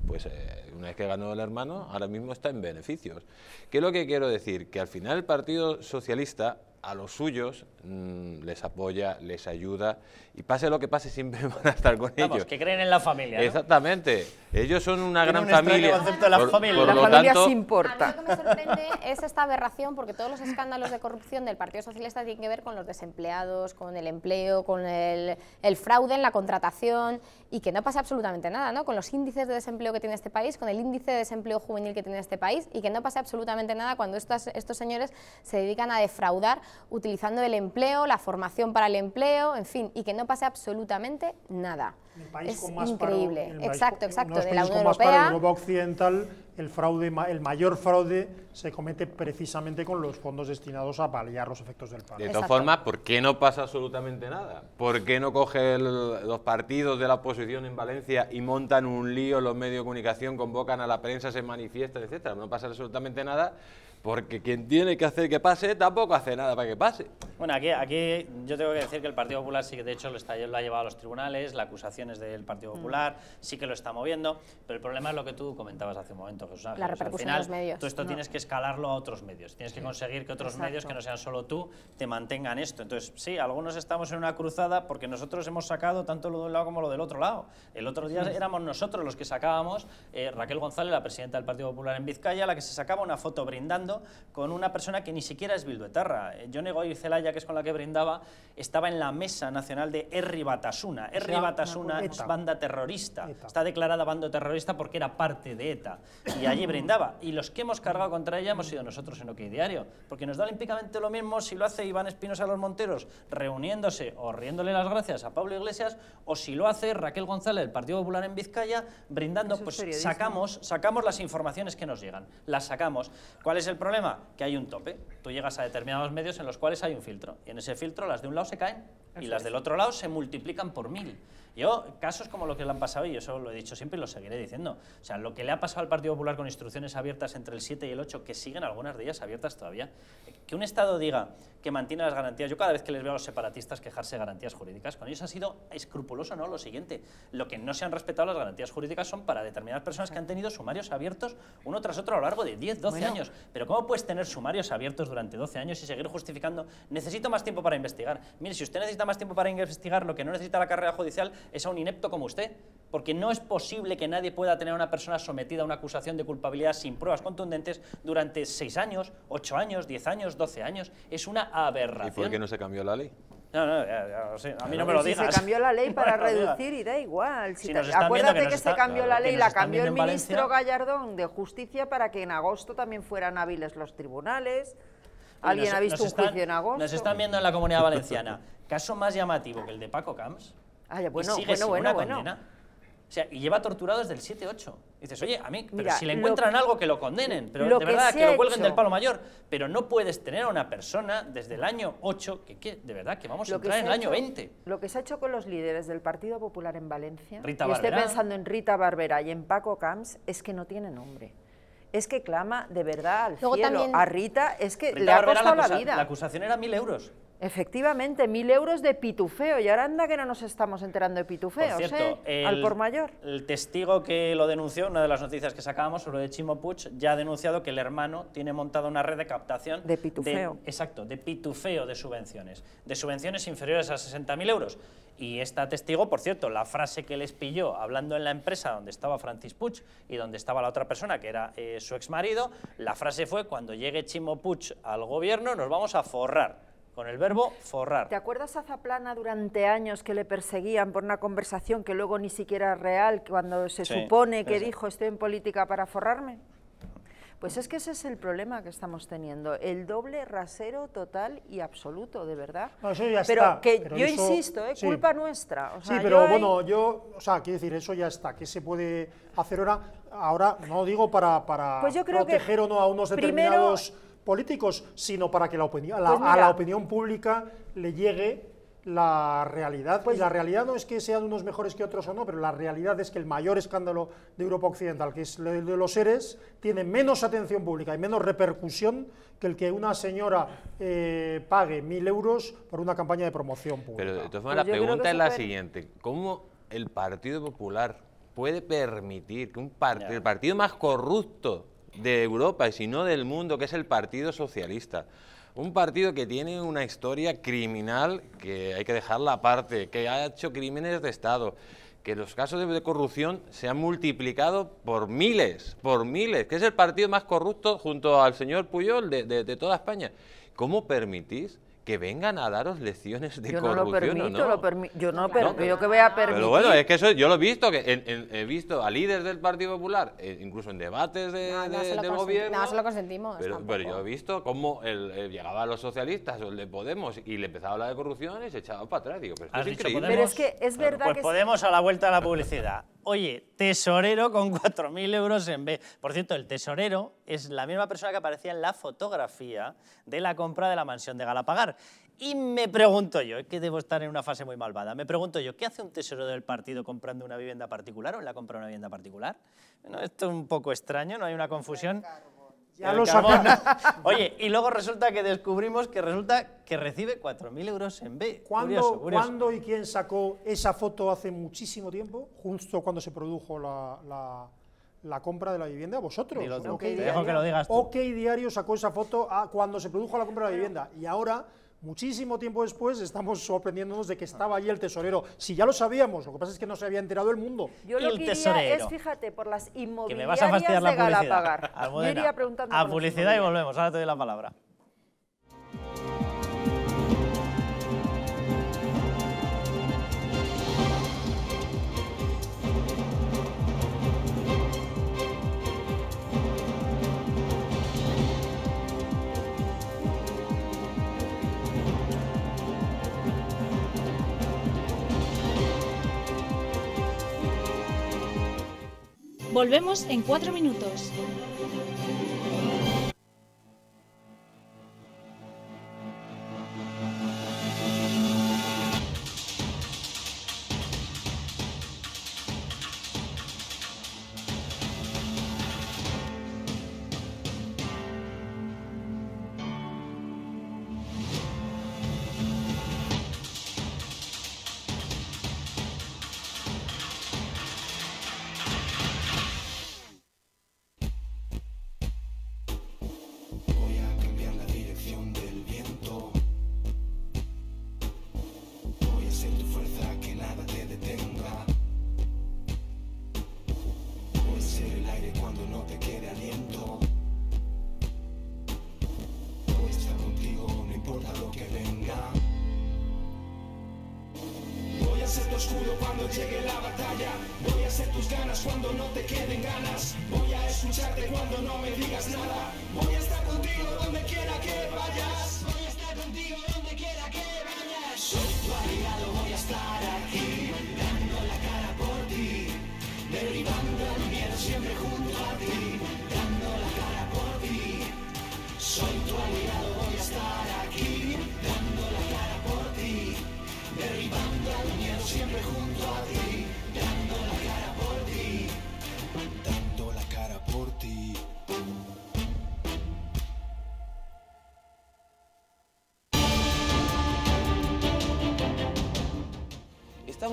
pues eh, una vez que ganó el hermano, ahora mismo está en beneficios. ¿Qué es lo que quiero decir? Que al final el Partido Socialista a los suyos, mm, les apoya, les ayuda y pase lo que pase siempre [LAUGHS] van a estar con Vamos, que creen en la familia. Exactamente. Ellos son una gran familia. Concepto de la familia, la familia tanto, importa. lo que me sorprende es esta aberración porque todos los escándalos de corrupción del Partido Socialista tienen que ver con los desempleados, con el empleo, con el, fraude en la contratación y que no pasa absolutamente nada, ¿no? Con los índices de desempleo que tiene este país, con el índice de desempleo juvenil que tiene este país y que no pasa absolutamente nada cuando estos señores se dedican a defraudar utilizando el empleo, la formación para el empleo, en fin, y que no pase absolutamente nada. El país es increíble. exacto, exacto. de la Unión Europa Occidental, el fraude, el mayor fraude se comete precisamente con los fondos destinados a paliar los efectos del paro. De todas formas, ¿por qué no pasa absolutamente nada? ¿Por qué no coge los partidos de la oposición en Valencia y montan un lío los medios de comunicación, convocan a la prensa, se manifiestan, etcétera? No pasa absolutamente nada porque quien tiene que hacer que pase tampoco hace nada para que pase. Bueno, aquí, aquí yo tengo que decir que el Partido Popular sí que de hecho lo, está, lo ha llevado a los tribunales, las acusaciones del Partido mm. Popular, sí que lo está moviendo, pero el problema es lo que tú comentabas hace un momento, Jesús Ángel. La repercusión final, los medios. Tú esto tienes que escalarlo a otros medios, tienes que conseguir que otros medios que no sean solo tú te mantengan esto. Entonces, sí, algunos estamos en una cruzada porque nosotros hemos sacado tanto lo de un lado como lo del otro lado. El otro día mm. éramos nosotros los que sacábamos, eh, Raquel González, la presidenta del Partido Popular en Vizcaya, la que se sacaba una foto brindando con una persona que ni siquiera es bilduetarra. Eh, John Egoy Celaya, que es con la que brindaba, estaba en la mesa nacional de Erribatasuna. Batasuna. Batasuna es banda terrorista. Está declarada banda terrorista porque era parte de ETA. Y allí brindaba. Y los que hemos cargado contra ella hemos sido nosotros en OK Diario. Porque nos da olímpicamente lo mismo si lo hace Iván Espinosa a los Monteros reuniéndose o riéndole las gracias a Pablo Iglesias o si lo hace Raquel González, del Partido Popular en Vizcaya, brindando, pues sacamos, sacamos las informaciones que nos llegan. Las sacamos. ¿Cuál es el problema? Que hay un tope. Tú llegas a determinados medios en los cuales hay un filtro. Y en ese filtro las de un lado se caen y las del otro lado se multiplican por mil. Yo, casos como lo que le han pasado, y eso lo he dicho siempre y lo seguiré diciendo, o sea, lo que le ha pasado al Partido Popular con instrucciones abiertas entre el 7 y el 8, que siguen algunas de ellas abiertas todavía, que un Estado diga que mantiene las garantías, yo cada vez que les veo a los separatistas quejarse garantías jurídicas, con ellos ha sido escrupuloso, ¿no? Lo siguiente, lo que no se han respetado las garantías jurídicas son para determinadas personas que han tenido sumarios abiertos uno tras otro a lo largo de 10, 12 años. Pero ¿cómo puedes tener sumarios abiertos durante 12 años y seguir justificando, necesito más tiempo para investigar? Mire, si usted necesita más tiempo para investigar, lo que no necesita la carrera judicial es a un inepto como usted. Porque no es posible que nadie pueda tener a una persona sometida a una acusación de culpabilidad sin pruebas contundentes durante seis años, ocho años, diez años, doce años. Es una aberración. ¿Y por qué no se cambió la ley? No, no, a mí no me lo digas. se cambió la ley [LAUGHS] para reducir y da igual. Si acuérdate que, se cambió la ley, la cambió el ministro Gallardón de Justicia para que en agosto también fueran hábiles los tribunales. ¿Alguien ha visto un en agosto? Nos están viendo en la Comunidad Valenciana. Caso más llamativo que el de Paco Camps, Ah, bueno, bueno, bueno, una O sea, y lleva torturado desde el 7-8. Dices, oye, a mí, pero si le encuentran algo que lo condenen, pero de verdad, que, lo cuelguen del palo mayor. Pero no puedes tener a una persona desde el año 8, que, de verdad, que vamos a entrar en el año 20. Lo que se ha hecho con los líderes del Partido Popular en Valencia, y estoy pensando en Rita Barbera y en Paco Camps, es que no tiene nombre es que clama de verdad al A Rita es que le ha la, vida. La acusación era mil euros. Efectivamente, mil euros de pitufeo. Y ahora anda que no nos estamos enterando de pitufeo. ¿eh? al por mayor. El testigo que lo denunció, una de las noticias que sacábamos sobre Chimo Puch, ya ha denunciado que el hermano tiene montada una red de captación... De pitufeo. exacto, de pitufeo de subvenciones. De subvenciones inferiores a 60.000 euros. Y esta testigo, por cierto, la frase que les pilló hablando en la empresa donde estaba Francis Puch y donde estaba la otra persona, que era eh, su exmarido, la frase fue, cuando llegue Chimo Puch al gobierno nos vamos a forrar con el verbo forrar. ¿Te acuerdas a Zaplana durante años que le perseguían por una conversación que luego ni siquiera es real, cuando se supone que dijo estoy en política para forrarme? Pues es que ese es el problema que estamos teniendo, el doble rasero total y absoluto, de verdad. eso ya pero Que yo insisto, ¿eh? culpa nuestra. sí, pero bueno, yo, o sea, quiero decir, eso ya está, ¿Qué se puede hacer ahora, ahora no digo para, pues proteger que o no a unos determinados políticos, sino para que la opinión, pues a la opinión pública le llegue la realidad. Pues y la realidad no es que sean unos mejores que otros o no, pero la realidad es que el mayor escándalo de Europa Occidental, que es el de los seres, tiene menos atención pública y menos repercusión que el que una señora eh, pague mil euros por una campaña de promoción pública. Pero de todas formas, pues la pregunta es la siguiente. ¿Cómo el Partido Popular puede permitir que un el partido más corrupto de Europa y si no del mundo, que es el Partido Socialista. Un partido que tiene una historia criminal que hay que dejarla aparte, que ha hecho crímenes de Estado, que los casos de corrupción se han multiplicado por miles, por miles, que es el partido más corrupto junto al señor Puyol de, de, de toda España. ¿Cómo permitís? que vengan a daros lecciones de corrupción. No lo ¿no? Lo yo no, lo permito, yo que voy a permitir. Pero bueno, es que eso yo lo he visto, que he visto a líderes del Partido Popular, eh, incluso en debates de, de, gobierno. No, se consentimos. Pero, yo he visto cómo el, eh, llegaban los socialistas o el de Podemos y le empezaba a hablar de corrupción y se echaba para atrás. Digo, pero, ah, es que es verdad pues que Podemos a la vuelta de la publicidad. Oye, tesorero con 4.000 [LAUGHS] euros en B. Por cierto, el tesorero es la misma persona que aparecía en la fotografía de la compra de la mansión de Galapagar. Y me pregunto yo, es que debo estar en una fase muy malvada, me pregunto yo, ¿qué hace un tesorero del partido comprando una vivienda particular o en la compra de una vivienda particular? esto es un poco extraño, ¿no hay una confusión? Ya lo [LAUGHS] Oye, y luego resulta que descubrimos que resulta que recibe 4.000 euros en B. ¿Cuándo, y quién sacó esa foto hace muchísimo tiempo? Justo cuando se produjo la, compra de la vivienda. ¿Vosotros? que lo digas OK Diario sacó esa foto cuando se produjo la compra de la vivienda. Y ahora Muchísimo tiempo después estamos sorprendiéndonos de que estaba allí el tesorero. Si ya lo sabíamos, lo que pasa es que no se había enterado el mundo. Yo lo el que es, fíjate, por las inmobiliarias que me vas a fastidiar la [LAUGHS] ah, Yo iría preguntando a ah, publicidad y volvemos, ahora te doy la palabra. Volvemos en cuatro minutos. tus ganas cuando no te queden ganas. Voy a escucharte cuando no me digas nada.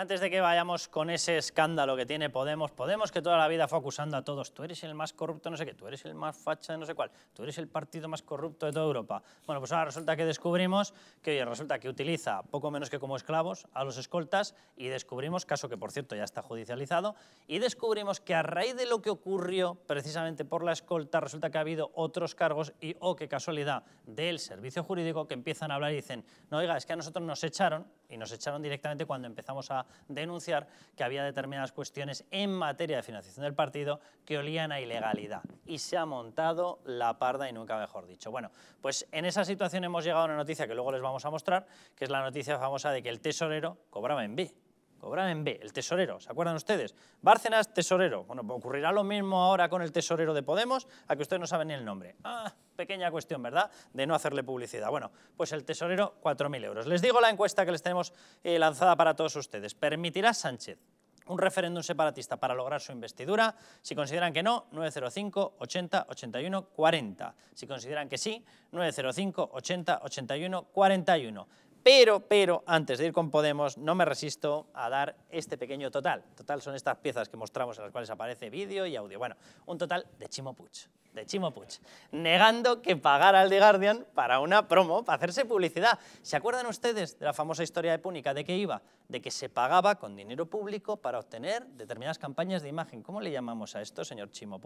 antes de que vayamos con ese escándalo que tiene Podemos, Podemos que toda la vida fue acusando a todos, tú eres el más corrupto no sé qué, tú eres el más facha de no sé cuál, tú eres el partido más corrupto de toda Europa. Bueno, pues ahora resulta que descubrimos que, resulta que utiliza poco menos que como esclavos a los escoltas y descubrimos, caso que por cierto ya está judicializado, y descubrimos que a raíz de lo que ocurrió precisamente por la escolta, resulta que ha habido otros cargos y, oh, qué casualidad, del servicio jurídico que empiezan a hablar y dicen, no, oiga, es que a nosotros nos echaron y nos echaron directamente cuando empezamos a denunciar que había determinadas cuestiones en materia de financiación del partido que olían a ilegalidad. Y se ha montado la parda y nunca mejor dicho. Bueno, pues en esa situación hemos llegado a una noticia que luego les vamos a mostrar, que es la noticia famosa de que el tesorero cobraba en B cobran en B, el tesorero, ¿se acuerdan ustedes? Bárcenas, tesorero. Bueno, pues ocurrirá lo mismo ahora con el tesorero de Podemos, a que ustedes no saben ni el nombre. Ah, pequeña cuestión, ¿verdad?, de no hacerle publicidad. Bueno, pues el tesorero, 4.000 euros. Les digo la encuesta que les tenemos eh, lanzada para todos ustedes. ¿Permitirá Sánchez un referéndum separatista para lograr su investidura? Si consideran que no, 905 80 81 40. Si consideran que sí, 905 80 81 41. Pero, pero, antes de ir con Podemos, no me resisto a dar este pequeño total. Total son estas piezas que mostramos en las cuales aparece vídeo y audio. Bueno, un total de Chimopuch. de Chimopuch. negando que pagara al The Guardian para una promo, para hacerse publicidad. ¿Se acuerdan ustedes de la famosa historia de Púnica? ¿De qué iba? De que se pagaba con dinero público para obtener determinadas campañas de imagen. ¿Cómo le llamamos a esto, señor Chimopuch?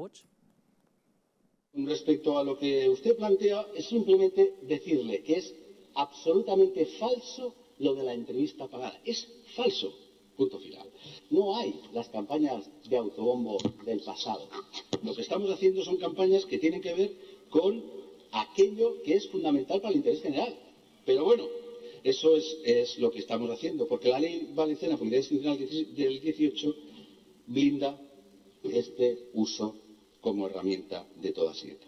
Puig? Respecto a lo que usted plantea, es simplemente decirle que es absolutamente falso lo de la entrevista pagada. Es falso. Punto final. No hay las campañas de autobombo del pasado. Lo que estamos haciendo son campañas que tienen que ver con aquello que es fundamental para el interés general. Pero bueno, eso es, lo que estamos haciendo, porque la ley valenciana comunidad institucional del 18 blinda este uso como herramienta de toda cierta.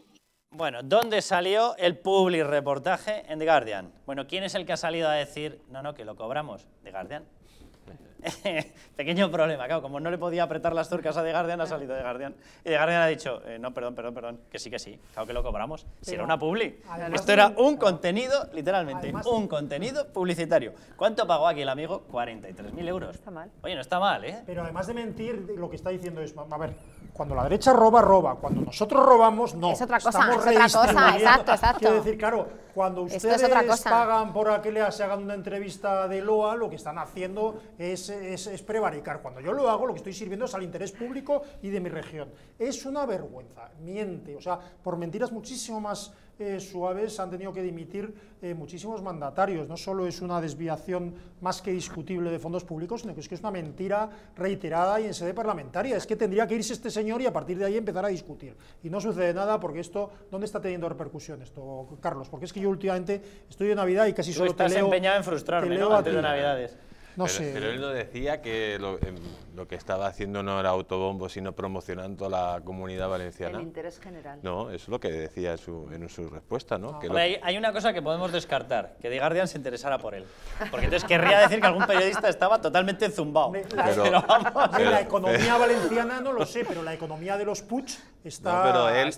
Bueno, ¿dónde salió el public reportaje en The Guardian? Bueno, ¿quién es el que ha salido a decir, no, no, que lo cobramos? The Guardian. [LAUGHS] Pequeño problema, claro, como no le podía apretar las turcas a The Guardian, ha salido The Guardian. Y The Guardian ha dicho, eh, no, perdón, perdón, perdón, que sí, que sí, claro que lo cobramos. si era una publi. Esto era un contenido, literalmente, un contenido publicitario. ¿Cuánto pagó aquí el amigo? 43.000 euros. está mal. Oye, no está mal, ¿eh? Pero además de mentir, lo que está diciendo es, a ver, cuando la derecha roba, roba. Cuando nosotros robamos, no. Es otra cosa, es otra cosa, exacto, exacto. Quiero decir, claro, cuando ustedes pagan por aquella, se hagan una entrevista de LOA, lo que están haciendo es, es, prevaricar. Cuando yo lo hago, lo que estoy sirviendo es al interés público y de mi región. Es una vergüenza, miente, o sea, por mentiras muchísimo más eh, suaves han tenido que dimitir eh, muchísimos mandatarios. No solo es una desviación más que discutible de fondos públicos, sino que es que es una mentira reiterada y en sede parlamentaria. Es que tendría que irse este señor y a partir de ahí empezar a discutir. Y no sucede nada porque esto, ¿dónde está teniendo repercusión esto, Carlos? Porque es que yo últimamente estoy de Navidad y casi solo te en frustrarme, Antes de Navidades pero, él no decía que em, lo, que estaba haciendo no era autobombo, sino promocionando a la comunidad valenciana. interés general. No, eso es lo que decía en su, respuesta, ¿no? hay, una cosa que podemos descartar, que The Guardian se interesara por él. Porque entonces querría decir que algún periodista estaba totalmente zumbado. Pero, la economía valenciana no lo sé, pero la economía de los putsch no, pero él,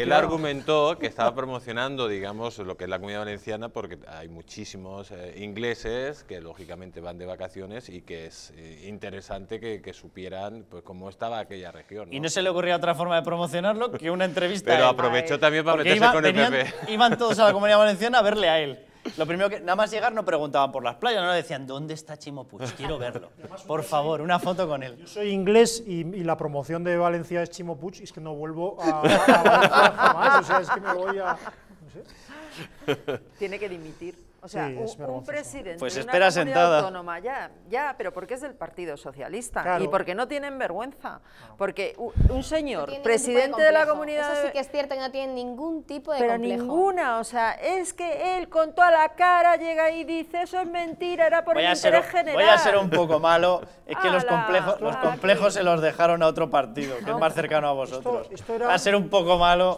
él, argumentó que estaba promocionando, digamos, lo que es la comunidad valenciana, porque hay muchísimos eh, ingleses que lógicamente van de vacaciones y que es eh, interesante que, supieran pues, cómo estaba aquella región. Y no se le ocurría otra forma de promocionarlo que una entrevista. pero aprovechó también para meterse con el PP. Iban todos a la comunidad valenciana a verle a él. Lo primero que, nada más llegar no preguntaban por las playas, no decían, ¿dónde está Chimo Puig? Quiero [LAUGHS] verlo. Por favor, una foto con él. Yo soy inglés y, la promoción de Valencia es Chimo Puig y es que no vuelvo a, jamás, o sea, es que me voy a... No sé. Tiene que dimitir. O sea, un, presidente pues espera sentada. autónoma, ya, ya, pero porque es del Partido Socialista y porque no tienen vergüenza. Porque un, señor, presidente de, la comunidad... Eso sí que es cierto, no tiene ningún tipo de Pero ninguna, o sea, es que él con toda la cara llega y dice, eso es mentira, era por voy el general. Voy a ser un poco malo, es que los complejos, los complejos se los dejaron a otro partido, que es más cercano a vosotros. va a ser un poco malo.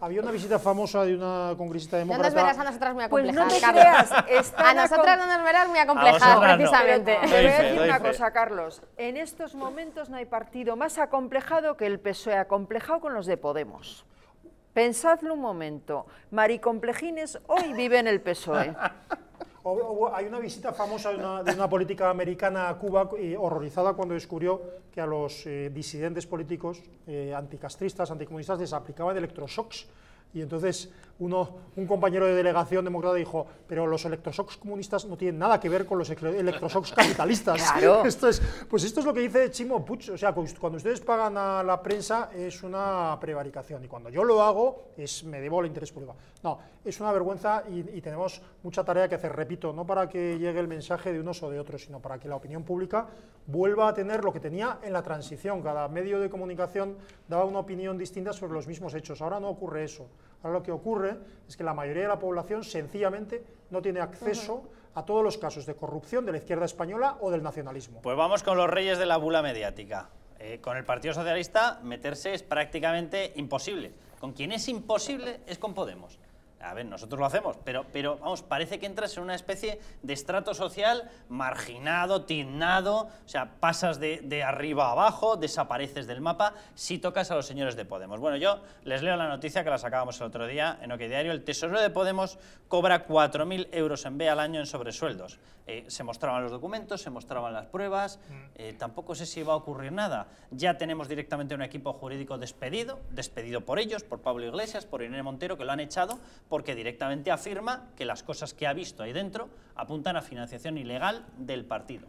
Había una visita famosa de una congresista demócrata. No nos verás a nosotras muy pues acomplejadas, pues a nosotras no nos verás muy acomplejadas, precisamente. Te voy a decir una cosa, Carlos. En estos momentos no hay partido más acomplejado que el PSOE, acomplejado con los de Podemos. Pensadlo un momento. Maricomplejines hoy vive en el PSOE hay una visita famosa de una, política americana a Cuba eh, horrorizada cuando descubrió que a los eh, disidentes políticos eh, anticastristas, anticomunistas, les aplicaban electroshocks. Y entonces un compañero de delegación demócrata dijo, pero los electroshocks comunistas no tienen nada que ver con los electroshocks capitalistas. [LAUGHS] [LAUGHS] Esto es, pues esto es lo que dice Chimo Puch, o sea, cuando ustedes pagan a la prensa es una prevaricación y cuando yo lo hago es me debo el interés público. No, es una vergüenza y, y tenemos mucha tarea que hacer, repito, no para que llegue el mensaje de unos o de otros, sino para que la opinión pública vuelva a tener lo que tenía en la transición, cada medio de comunicación daba una opinión distinta sobre los mismos hechos. Ahora no ocurre eso. Ahora lo que ocurre es que la mayoría de la población sencillamente no tiene acceso a todos los casos de corrupción de la izquierda española o del nacionalismo. Pues vamos con los reyes de la bula mediática. Eh, con el Partido Socialista meterse es prácticamente imposible. Con quien es imposible es con Podemos a ver, nosotros lo hacemos, pero, pero vamos, parece que entras en una especie de estrato social marginado, tiznado, o sea, pasas de, arriba a abajo, desapareces del mapa si tocas a los señores de Podemos. Bueno, yo les leo la noticia que la sacábamos el otro día en OK Diario. El Tesoro de Podemos cobra 4.000 euros en B al año en sobresueldos. Eh, se mostraban los documentos, se mostraban las pruebas, mm. eh, tampoco sé si va a ocurrir nada. Ya tenemos directamente un equipo jurídico despedido, despedido por ellos, por Pablo Iglesias, por Irene Montero, que lo han echado porque directamente afirma que las cosas que ha visto ahí dentro apuntan a financiación ilegal del partido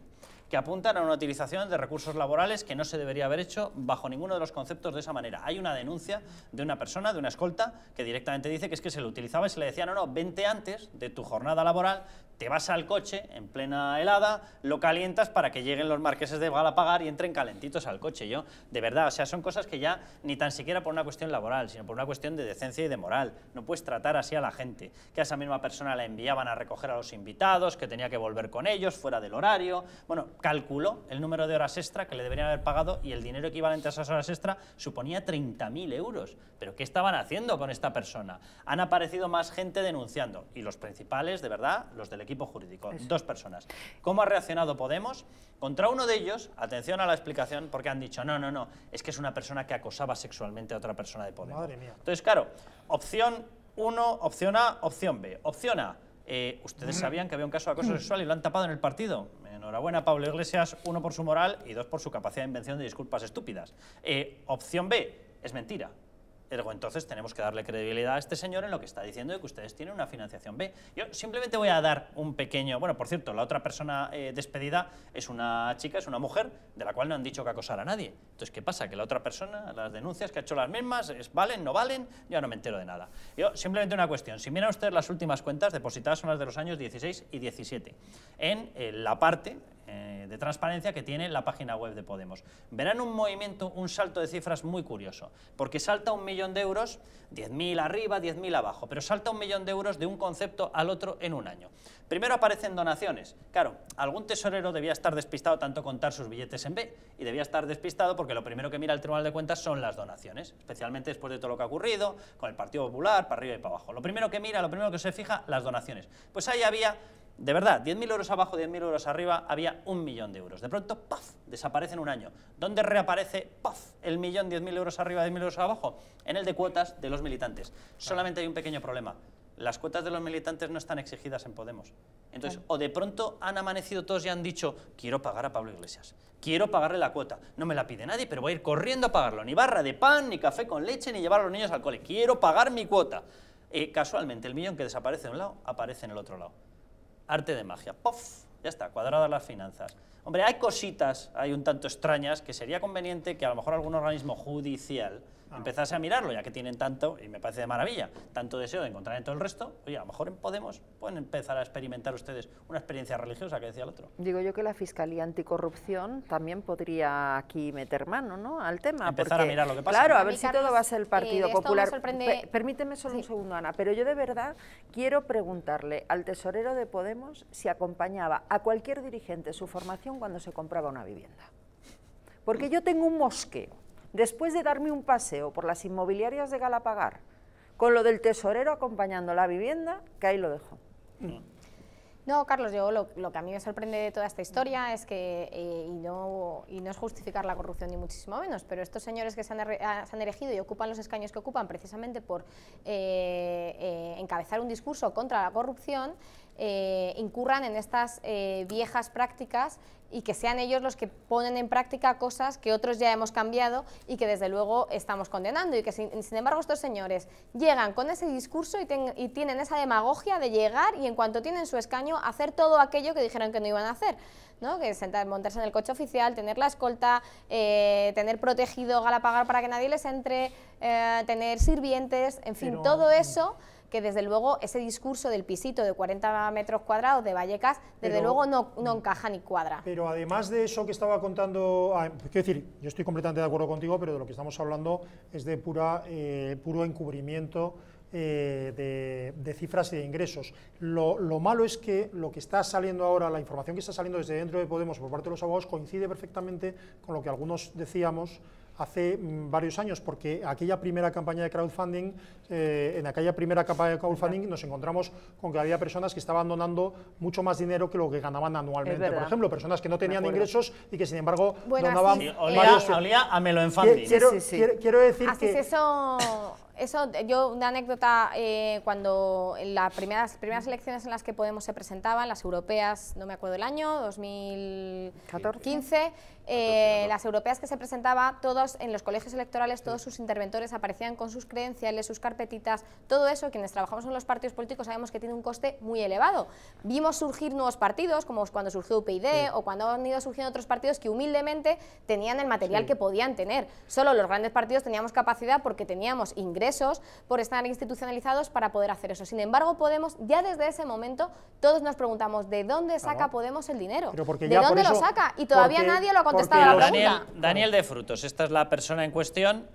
que apuntan a una utilización de recursos laborales que no se debería haber hecho bajo ninguno de los conceptos de esa manera. Hay una denuncia de una persona, de una escolta, que directamente dice que es que se lo utilizaba y se le decía, no, no, vente antes de tu jornada laboral, te vas al coche en plena helada, lo calientas para que lleguen los marqueses de Galapagar y entren calentitos al coche. Yo, de verdad, o sea, son cosas que ya ni tan siquiera por una cuestión laboral, sino por una cuestión de decencia y de moral. No puedes tratar así a la gente, que a esa misma persona la enviaban a recoger a los invitados, que tenía que volver con ellos fuera del horario. Bueno, calculó el número de horas extra que le deberían haber pagado y el dinero equivalente a esas horas extra suponía 30.000 euros. ¿Pero qué estaban haciendo con esta persona? Han aparecido más gente denunciando y los principales, de verdad, los del equipo jurídico, dos personas. ¿Cómo ha reaccionado Podemos? Contra uno de ellos, atención a la explicación, porque han dicho, no, no, no, es que es una persona que acosaba sexualmente a otra persona de Podemos. Madre mía. Entonces, claro, opción 1, opción A, opción B. Opción A, eh, ustedes sabían que había un caso de acoso sexual y lo han tapado en el partido. Enhorabuena, Pablo Iglesias, uno por su moral y dos por su capacidad de invención de disculpas estúpidas. Eh, opción B, es mentira entonces tenemos que darle credibilidad a este señor en lo que está diciendo de que ustedes tienen una financiación B. Yo simplemente voy a dar un pequeño... Bueno, por cierto, la otra persona eh, despedida es una chica, es una mujer, de la cual no han dicho que acosara a nadie. Entonces, ¿qué pasa? Que la otra persona, las denuncias que ha hecho las mismas, es, ¿valen, no valen? Yo no me entero de nada. Yo, simplemente una cuestión. Si miran ustedes las últimas cuentas, depositadas son las de los años 16 y 17. En eh, la parte, eh, de transparencia que tiene la página web de Podemos. Verán un movimiento, un salto de cifras muy curioso, porque salta un millón de euros, 10.000 arriba, 10.000 abajo, pero salta un millón de euros de un concepto al otro en un año. Primero aparecen donaciones. Claro, algún tesorero debía estar despistado tanto contar sus billetes en B, y debía estar despistado porque lo primero que mira el Tribunal de Cuentas son las donaciones, especialmente después de todo lo que ha ocurrido con el Partido Popular, para arriba y para abajo. Lo primero que mira, lo primero que se fija, las donaciones. Pues ahí había de verdad, 10.000 euros abajo, 10.000 euros arriba, había un millón de euros. De pronto, ¡paf!, desaparece en un año. ¿Dónde reaparece, ¡paf!, el millón, 10.000 euros arriba, 10.000 euros abajo? En el de cuotas de los militantes. Solamente hay un pequeño problema. Las cuotas de los militantes no están exigidas en Podemos. Entonces, o de pronto han amanecido todos y han dicho, quiero pagar a Pablo Iglesias, quiero pagarle la cuota. No me la pide nadie, pero voy a ir corriendo a pagarlo. Ni barra de pan, ni café con leche, ni llevar a los niños al cole. Quiero pagar mi cuota. Eh, casualmente, el millón que desaparece de un lado, aparece en el otro lado arte de magia. ¡Pof! Ya está, cuadradas las finanzas. Hombre, hay cositas, hay un tanto extrañas, que sería conveniente que a lo mejor algún organismo judicial Ah. empezase a mirarlo, ya que tienen tanto, y me parece de maravilla, tanto deseo de encontrar en todo el resto, oye, a lo mejor en Podemos pueden empezar a experimentar ustedes una experiencia religiosa, que decía el otro. Digo yo que la Fiscalía Anticorrupción también podría aquí meter mano ¿no? al tema. Empezar a mirar lo que pasa. Claro, a ver si todo va a ser el eh, Partido Popular. Permíteme solo un segundo, Ana, pero yo de verdad quiero preguntarle al tesorero de Podemos si acompañaba a cualquier dirigente su formación cuando se compraba una vivienda. Porque yo tengo un mosqueo después de darme un paseo por las inmobiliarias de Galapagar, con lo del tesorero acompañando la vivienda, que ahí lo dejo. No, Carlos, yo lo, que a mí me sorprende de toda esta historia es que, eh, y, no, es justificar la corrupción ni muchísimo menos, pero estos señores que se han, elegido ah, y ocupan los escaños que ocupan precisamente por eh, eh, encabezar un discurso contra la corrupción, eh, incurran en estas eh, viejas prácticas y que sean ellos los que ponen en práctica cosas que otros ya hemos cambiado y que desde luego estamos condenando y que sin, embargo estos señores llegan con ese discurso y, tienen esa demagogia de llegar y en cuanto tienen su escaño hacer todo aquello que dijeron que no iban a hacer, ¿no? que montarse en el coche oficial, tener la escolta, eh, tener protegido Galapagar para que nadie les entre, tener sirvientes, en fin, todo eso que desde luego ese discurso del pisito de 40 metros cuadrados de Vallecas, desde luego no, encaja ni cuadra. Pero además de eso que estaba contando, ah, quiero decir, yo estoy completamente de acuerdo contigo, pero de lo que estamos hablando es de pura, eh, puro encubrimiento eh, de, cifras y de ingresos. Lo, lo, malo es que lo que está saliendo ahora, la información que está saliendo desde dentro de Podemos por parte de los abogados, coincide perfectamente con lo que algunos decíamos hace mm, varios años, porque aquella primera campaña de crowdfunding, eh, en aquella primera campaña de crowdfunding nos encontramos con que había personas que estaban donando mucho más dinero que lo que ganaban anualmente. Por ejemplo, personas que no tenían ingresos y que sin embargo donaban varios... a melo en Quiero, sí, sí, quiero, decir que... Es eso... eso, yo una anécdota, eh, cuando en las primeras, primeras elecciones en las que Podemos se presentaban, las europeas, no me acuerdo el año, 2015, eh, las europeas que se presentaba, todos en los colegios electorales, todos sus interventores aparecían con sus credenciales, sus carpetitas, todo eso, quienes trabajamos en los partidos políticos sabemos que tiene un coste muy elevado. Vimos surgir nuevos partidos, como cuando surgió UPyD o cuando han ido surgiendo otros partidos que humildemente tenían el material que podían tener. Solo los grandes partidos teníamos capacidad porque teníamos ingresos por estar institucionalizados para poder hacer eso. Sin embargo, Podemos, ya desde ese momento, todos nos preguntamos de dónde saca Podemos el dinero, ¿de dónde lo saca? Y todavía nadie lo ha Daniel, de Frutos, esta es la persona en cuestión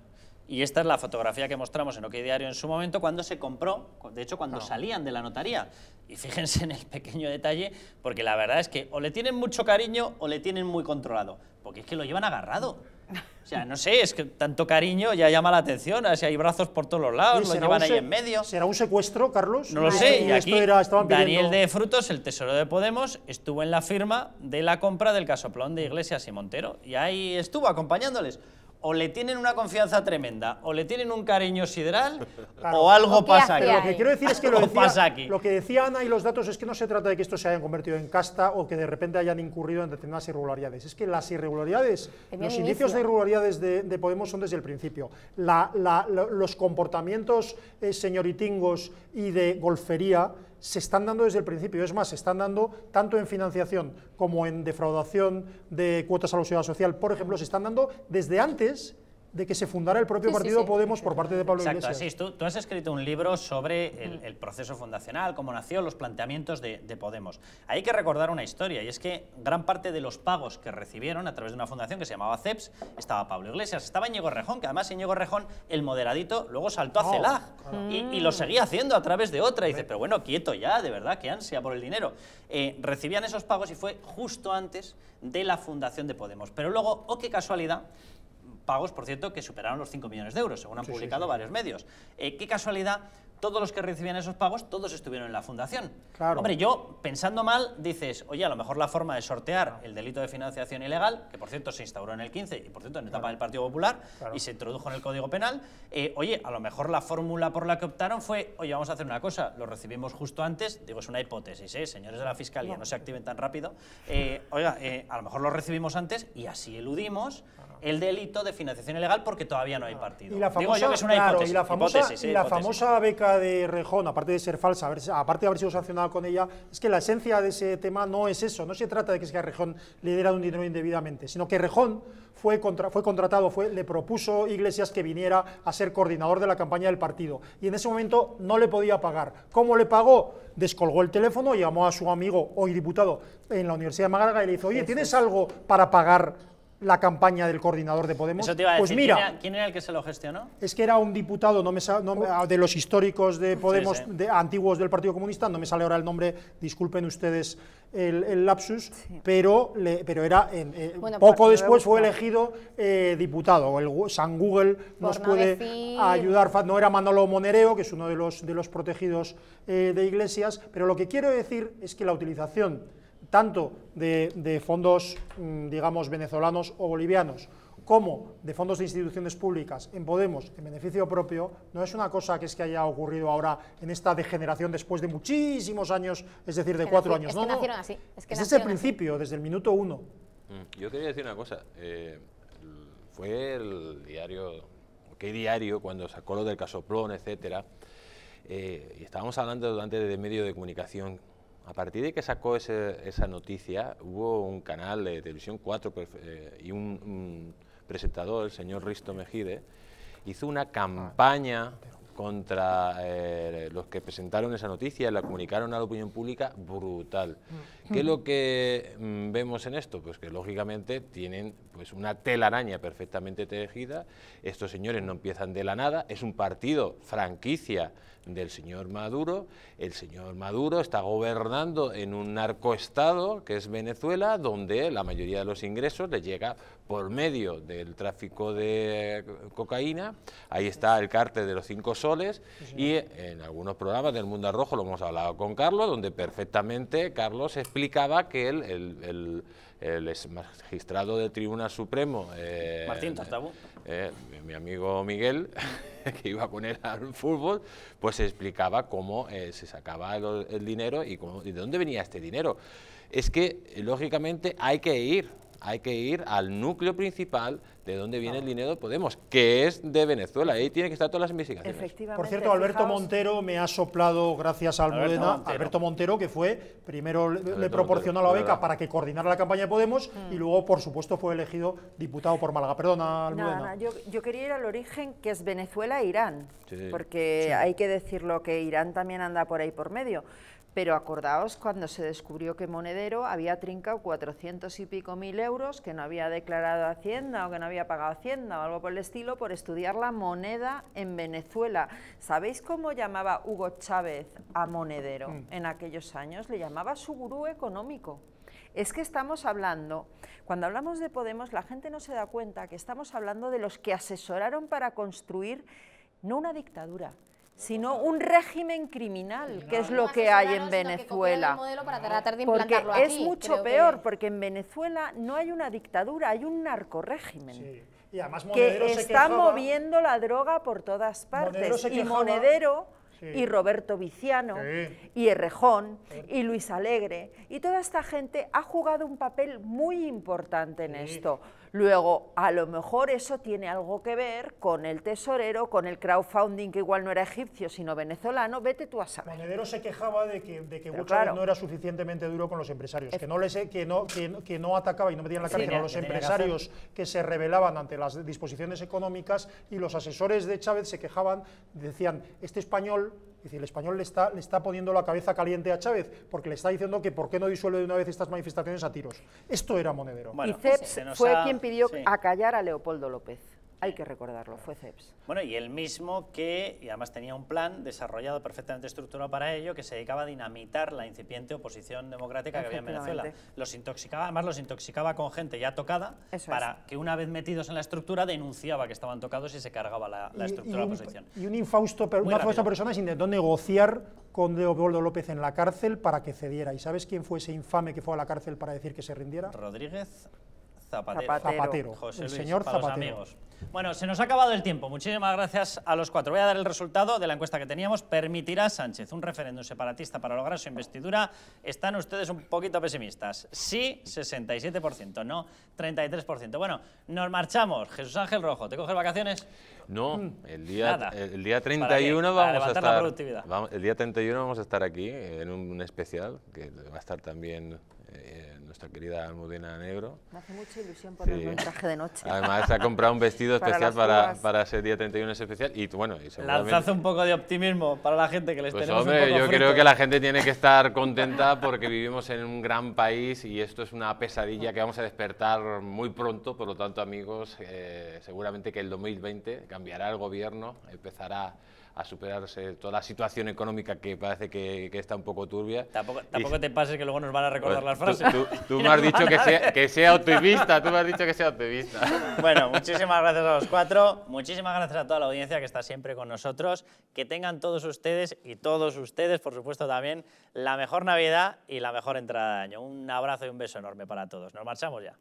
y esta es la fotografía que mostramos en OK Diario en su momento cuando se compró, de hecho cuando salían de la notaría. Y fíjense en el pequeño detalle, porque la verdad es que o le tienen mucho cariño o le tienen muy controlado, porque es que lo llevan agarrado. O sea, no sé, es que tanto cariño ya llama la atención. ver si hay brazos por todos los lados, lo llevan ahí en medio. ¿Será un secuestro, Carlos? No lo sé. Y aquí, esto era, Daniel de Frutos, el tesoro de Podemos, estuvo en la firma de la compra del casoplón de Iglesias y Montero. Y ahí estuvo acompañándoles o le tienen una confianza tremenda, o le tienen un cariño sideral, o algo pasa aquí. lo que quiero decir es que [LAUGHS] lo, decía, que decía Ana y los datos es que no se trata de que esto se haya convertido en casta o que de repente hayan incurrido en determinadas irregularidades. Es que las irregularidades, los indicios de irregularidades de, Podemos son desde el principio. los comportamientos eh, señoritingos y de golfería se están dando desde el principio. Es más, se están dando tanto en financiación como en defraudación de cuotas a la seguridad social, por ejemplo, se están dando desde antes de que se fundara el propio partido Podemos por parte de Pablo Iglesias. Exacto, tú, tú, has escrito un libro sobre el, proceso fundacional, cómo nació, los planteamientos de, Podemos. Hay que recordar una historia, y es que gran parte de los pagos que recibieron a través de una fundación que se llamaba CEPS, estaba Pablo Iglesias, estaba Íñigo Rejón, que además Íñigo Rejón, el moderadito, luego saltó a oh, CELAG y, lo seguía haciendo a través de otra. Y dice, pero bueno, quieto ya, de verdad, qué ansia por el dinero. Eh, recibían esos pagos y fue justo antes de la fundación de Podemos. Pero luego, oh qué casualidad, pagos, por cierto, que superaron los 5 millones de euros, según han publicado varios medios. Eh, qué casualidad, todos los que recibían esos pagos, todos estuvieron en la fundación. Claro. Hombre, yo, pensando mal, dices, oye, a lo mejor la forma de sortear el delito de financiación ilegal, que por cierto se instauró en el 15 y por cierto en etapa del Partido Popular y se introdujo en el Código Penal, eh, oye, a lo mejor la fórmula por la que optaron fue, oye, vamos a hacer una cosa, lo recibimos justo antes, digo, es una hipótesis, ¿eh? señores de la Fiscalía, no, no se activen tan rápido, eh, oiga, a lo mejor lo recibimos antes y así eludimos el delito de financiación ilegal porque todavía no hay ah. partido. Y la famosa, beca de Rejón, aparte de ser falsa, aparte de haber sido sancionada con ella, es que la esencia de ese tema no es eso. No se trata de que, sea Rejón le diera un dinero indebidamente, sino que Rejón fue, fue contratado, fue, le propuso Iglesias que viniera a ser coordinador de la campaña del partido. Y en ese momento no le podía pagar. ¿Cómo le pagó? Descolgó el teléfono, llamó a su amigo, hoy diputado, en la Universidad de Málaga y le dijo, oye, ¿tienes algo para pagar la campaña del coordinador de Podemos. pues mira, ¿quién era, el que se lo gestionó? Es que era un diputado, no me de los históricos de Podemos, antiguos del Partido Comunista, no me sale ahora el nombre, disculpen ustedes el, lapsus, pero, le, pero era eh, poco después fue elegido eh, diputado. El, San Google nos puede ayudar. No era Manolo Monereo, que es uno de los, de los protegidos eh, de Iglesias, pero lo que quiero decir es que la utilización tanto de, fondos, mm, digamos, venezolanos o bolivianos, como de fondos de instituciones públicas en Podemos en beneficio propio, no es una cosa que es que haya ocurrido ahora en esta degeneración después de muchísimos años, es decir, de cuatro años. no, que nacieron así. Es que desde el principio, desde el minuto uno. Mm, yo quería decir una cosa. Eh, fue el diario, qué diario, cuando sacó lo del casoplón, etcétera, eh, y estábamos hablando durante de medio de comunicación a partir de que sacó esa noticia, hubo un canal de televisión 4 eh, y un, presentador, el señor Risto Mejide, hizo una campaña contra eh, los que presentaron esa noticia, la comunicaron a la opinión pública brutal. ¿Qué es lo que mm, vemos en esto? Pues que lógicamente tienen pues, una telaraña perfectamente tejida, estos señores no empiezan de la nada, es un partido franquicia del señor Maduro. El señor Maduro está gobernando en un narcoestado que es Venezuela, donde la mayoría de los ingresos le llega por medio del tráfico de cocaína. Ahí está el cártel de los cinco soles y en algunos programas del Mundo Rojo lo hemos hablado con Carlos, donde perfectamente Carlos explicaba que el, el, magistrado del Tribunal Supremo... Eh, Martín Tartabú eh, mi amigo Miguel, [LAUGHS] que iba a poner al fútbol, pues explicaba cómo eh, se sacaba el, dinero y, y de dónde venía este dinero. Es que, lógicamente, hay que ir hay que ir al núcleo principal de donde viene el dinero de Podemos, que es de Venezuela. Ahí tiene que estar todas las investigaciones. Por cierto, Alberto Montero me ha soplado, gracias al Almudena, Alberto Montero, que fue, primero le proporcionó la beca para que coordinara la campaña de Podemos y mm. luego, por supuesto, fue elegido diputado por Málaga. Perdona, Almudena. yo, quería ir al origen, que es Venezuela e Irán, porque hay que decirlo que Irán también anda por ahí por medio. Pero acordaos cuando se descubrió que Monedero había trincado 400 y pico mil euros que no había declarado Hacienda o que no había pagado Hacienda o algo por el estilo por estudiar la moneda en Venezuela. ¿Sabéis cómo llamaba Hugo Chávez a Monedero mm. en aquellos años? Le llamaba su gurú económico. Es que estamos hablando, cuando hablamos de Podemos, la gente no se da cuenta que estamos hablando de los que asesoraron para construir no una dictadura, sino un régimen criminal, que es lo que hay en Venezuela. Porque es mucho peor, porque en Venezuela no hay una dictadura, hay un narcorrégimen. Sí. Y además que está moviendo la droga por todas partes. y Monedero y Roberto Viciano y Errejón y Luis Alegre y toda esta gente ha jugado un papel muy importante en esto. Luego, a lo mejor eso tiene algo que ver con el tesorero, con el crowdfunding que igual no era egipcio sino venezolano, vete tú a saber. Monedero se quejaba de que, de no era suficientemente duro con los empresarios, que no, que no, que, no atacaba y no en la cara, a los empresarios que se rebelaban ante las disposiciones económicas y los asesores de Chávez se quejaban, decían, este español es decir, el español le está, le está poniendo la cabeza caliente a Chávez porque le está diciendo que por qué no disuelve de una vez estas manifestaciones a tiros. Esto era Monedero. y CEP fue quien pidió a acallar a Leopoldo López. Hay que recordarlo, fue CEPS. Bueno, y él mismo que, y además tenía un plan desarrollado perfectamente estructurado para ello, que se dedicaba a dinamitar la incipiente oposición democrática que había en Venezuela. Los intoxicaba, además los intoxicaba con gente ya tocada, para que una vez metidos en la estructura denunciaba que estaban tocados y se cargaba la, estructura de la oposición. Y un infausto, una infausta persona se intentó negociar con Leopoldo López en la cárcel para que cediera. ¿Y sabes quién fue ese infame que fue a la cárcel para decir que se rindiera? Rodríguez Zapatero. José Luis, señor Zapatero. amigos. Bueno, se nos ha acabado el tiempo. Muchísimas gracias a los cuatro. Voy a dar el resultado de la encuesta que teníamos. ¿Permitirá Sánchez un referéndum separatista para lograr su investidura? Están ustedes un poquito pesimistas. Sí, 67%, no 33%. Bueno, nos marchamos. Jesús Ángel Rojo, ¿te coges vacaciones? No, mm, el día, el día 31 vamos a estar... el día 31 vamos a estar aquí en un especial que va a estar también... Eh, nuestra querida Almudena Negro. Me hace mucha ilusión ponerme un traje de noche. Además, ha comprado un [LAUGHS] vestido especial para, para, ese día 31, es especial. Y bueno, un poco de optimismo para la gente que les pues tenemos hombre, un poco yo creo que la gente tiene que estar contenta porque vivimos en un gran país y esto es una pesadilla que vamos a despertar muy pronto. Por lo tanto, amigos, eh, seguramente que el 2020 cambiará el gobierno, empezará a superarse toda la situación económica que parece que, está un poco turbia. Tampoco, te pases que luego nos van a recordar pues las frases. Tú, [LAUGHS] me has dicho que que sea optimista, tú me has dicho que sea optimista. [LAUGHS] Bueno, muchísimas gracias a los cuatro, muchísimas gracias a toda la audiencia que está siempre con nosotros, que tengan todos ustedes y todos ustedes, por supuesto, también la mejor Navidad y la mejor entrada de año. Un abrazo y un beso enorme para todos. Nos marchamos ya.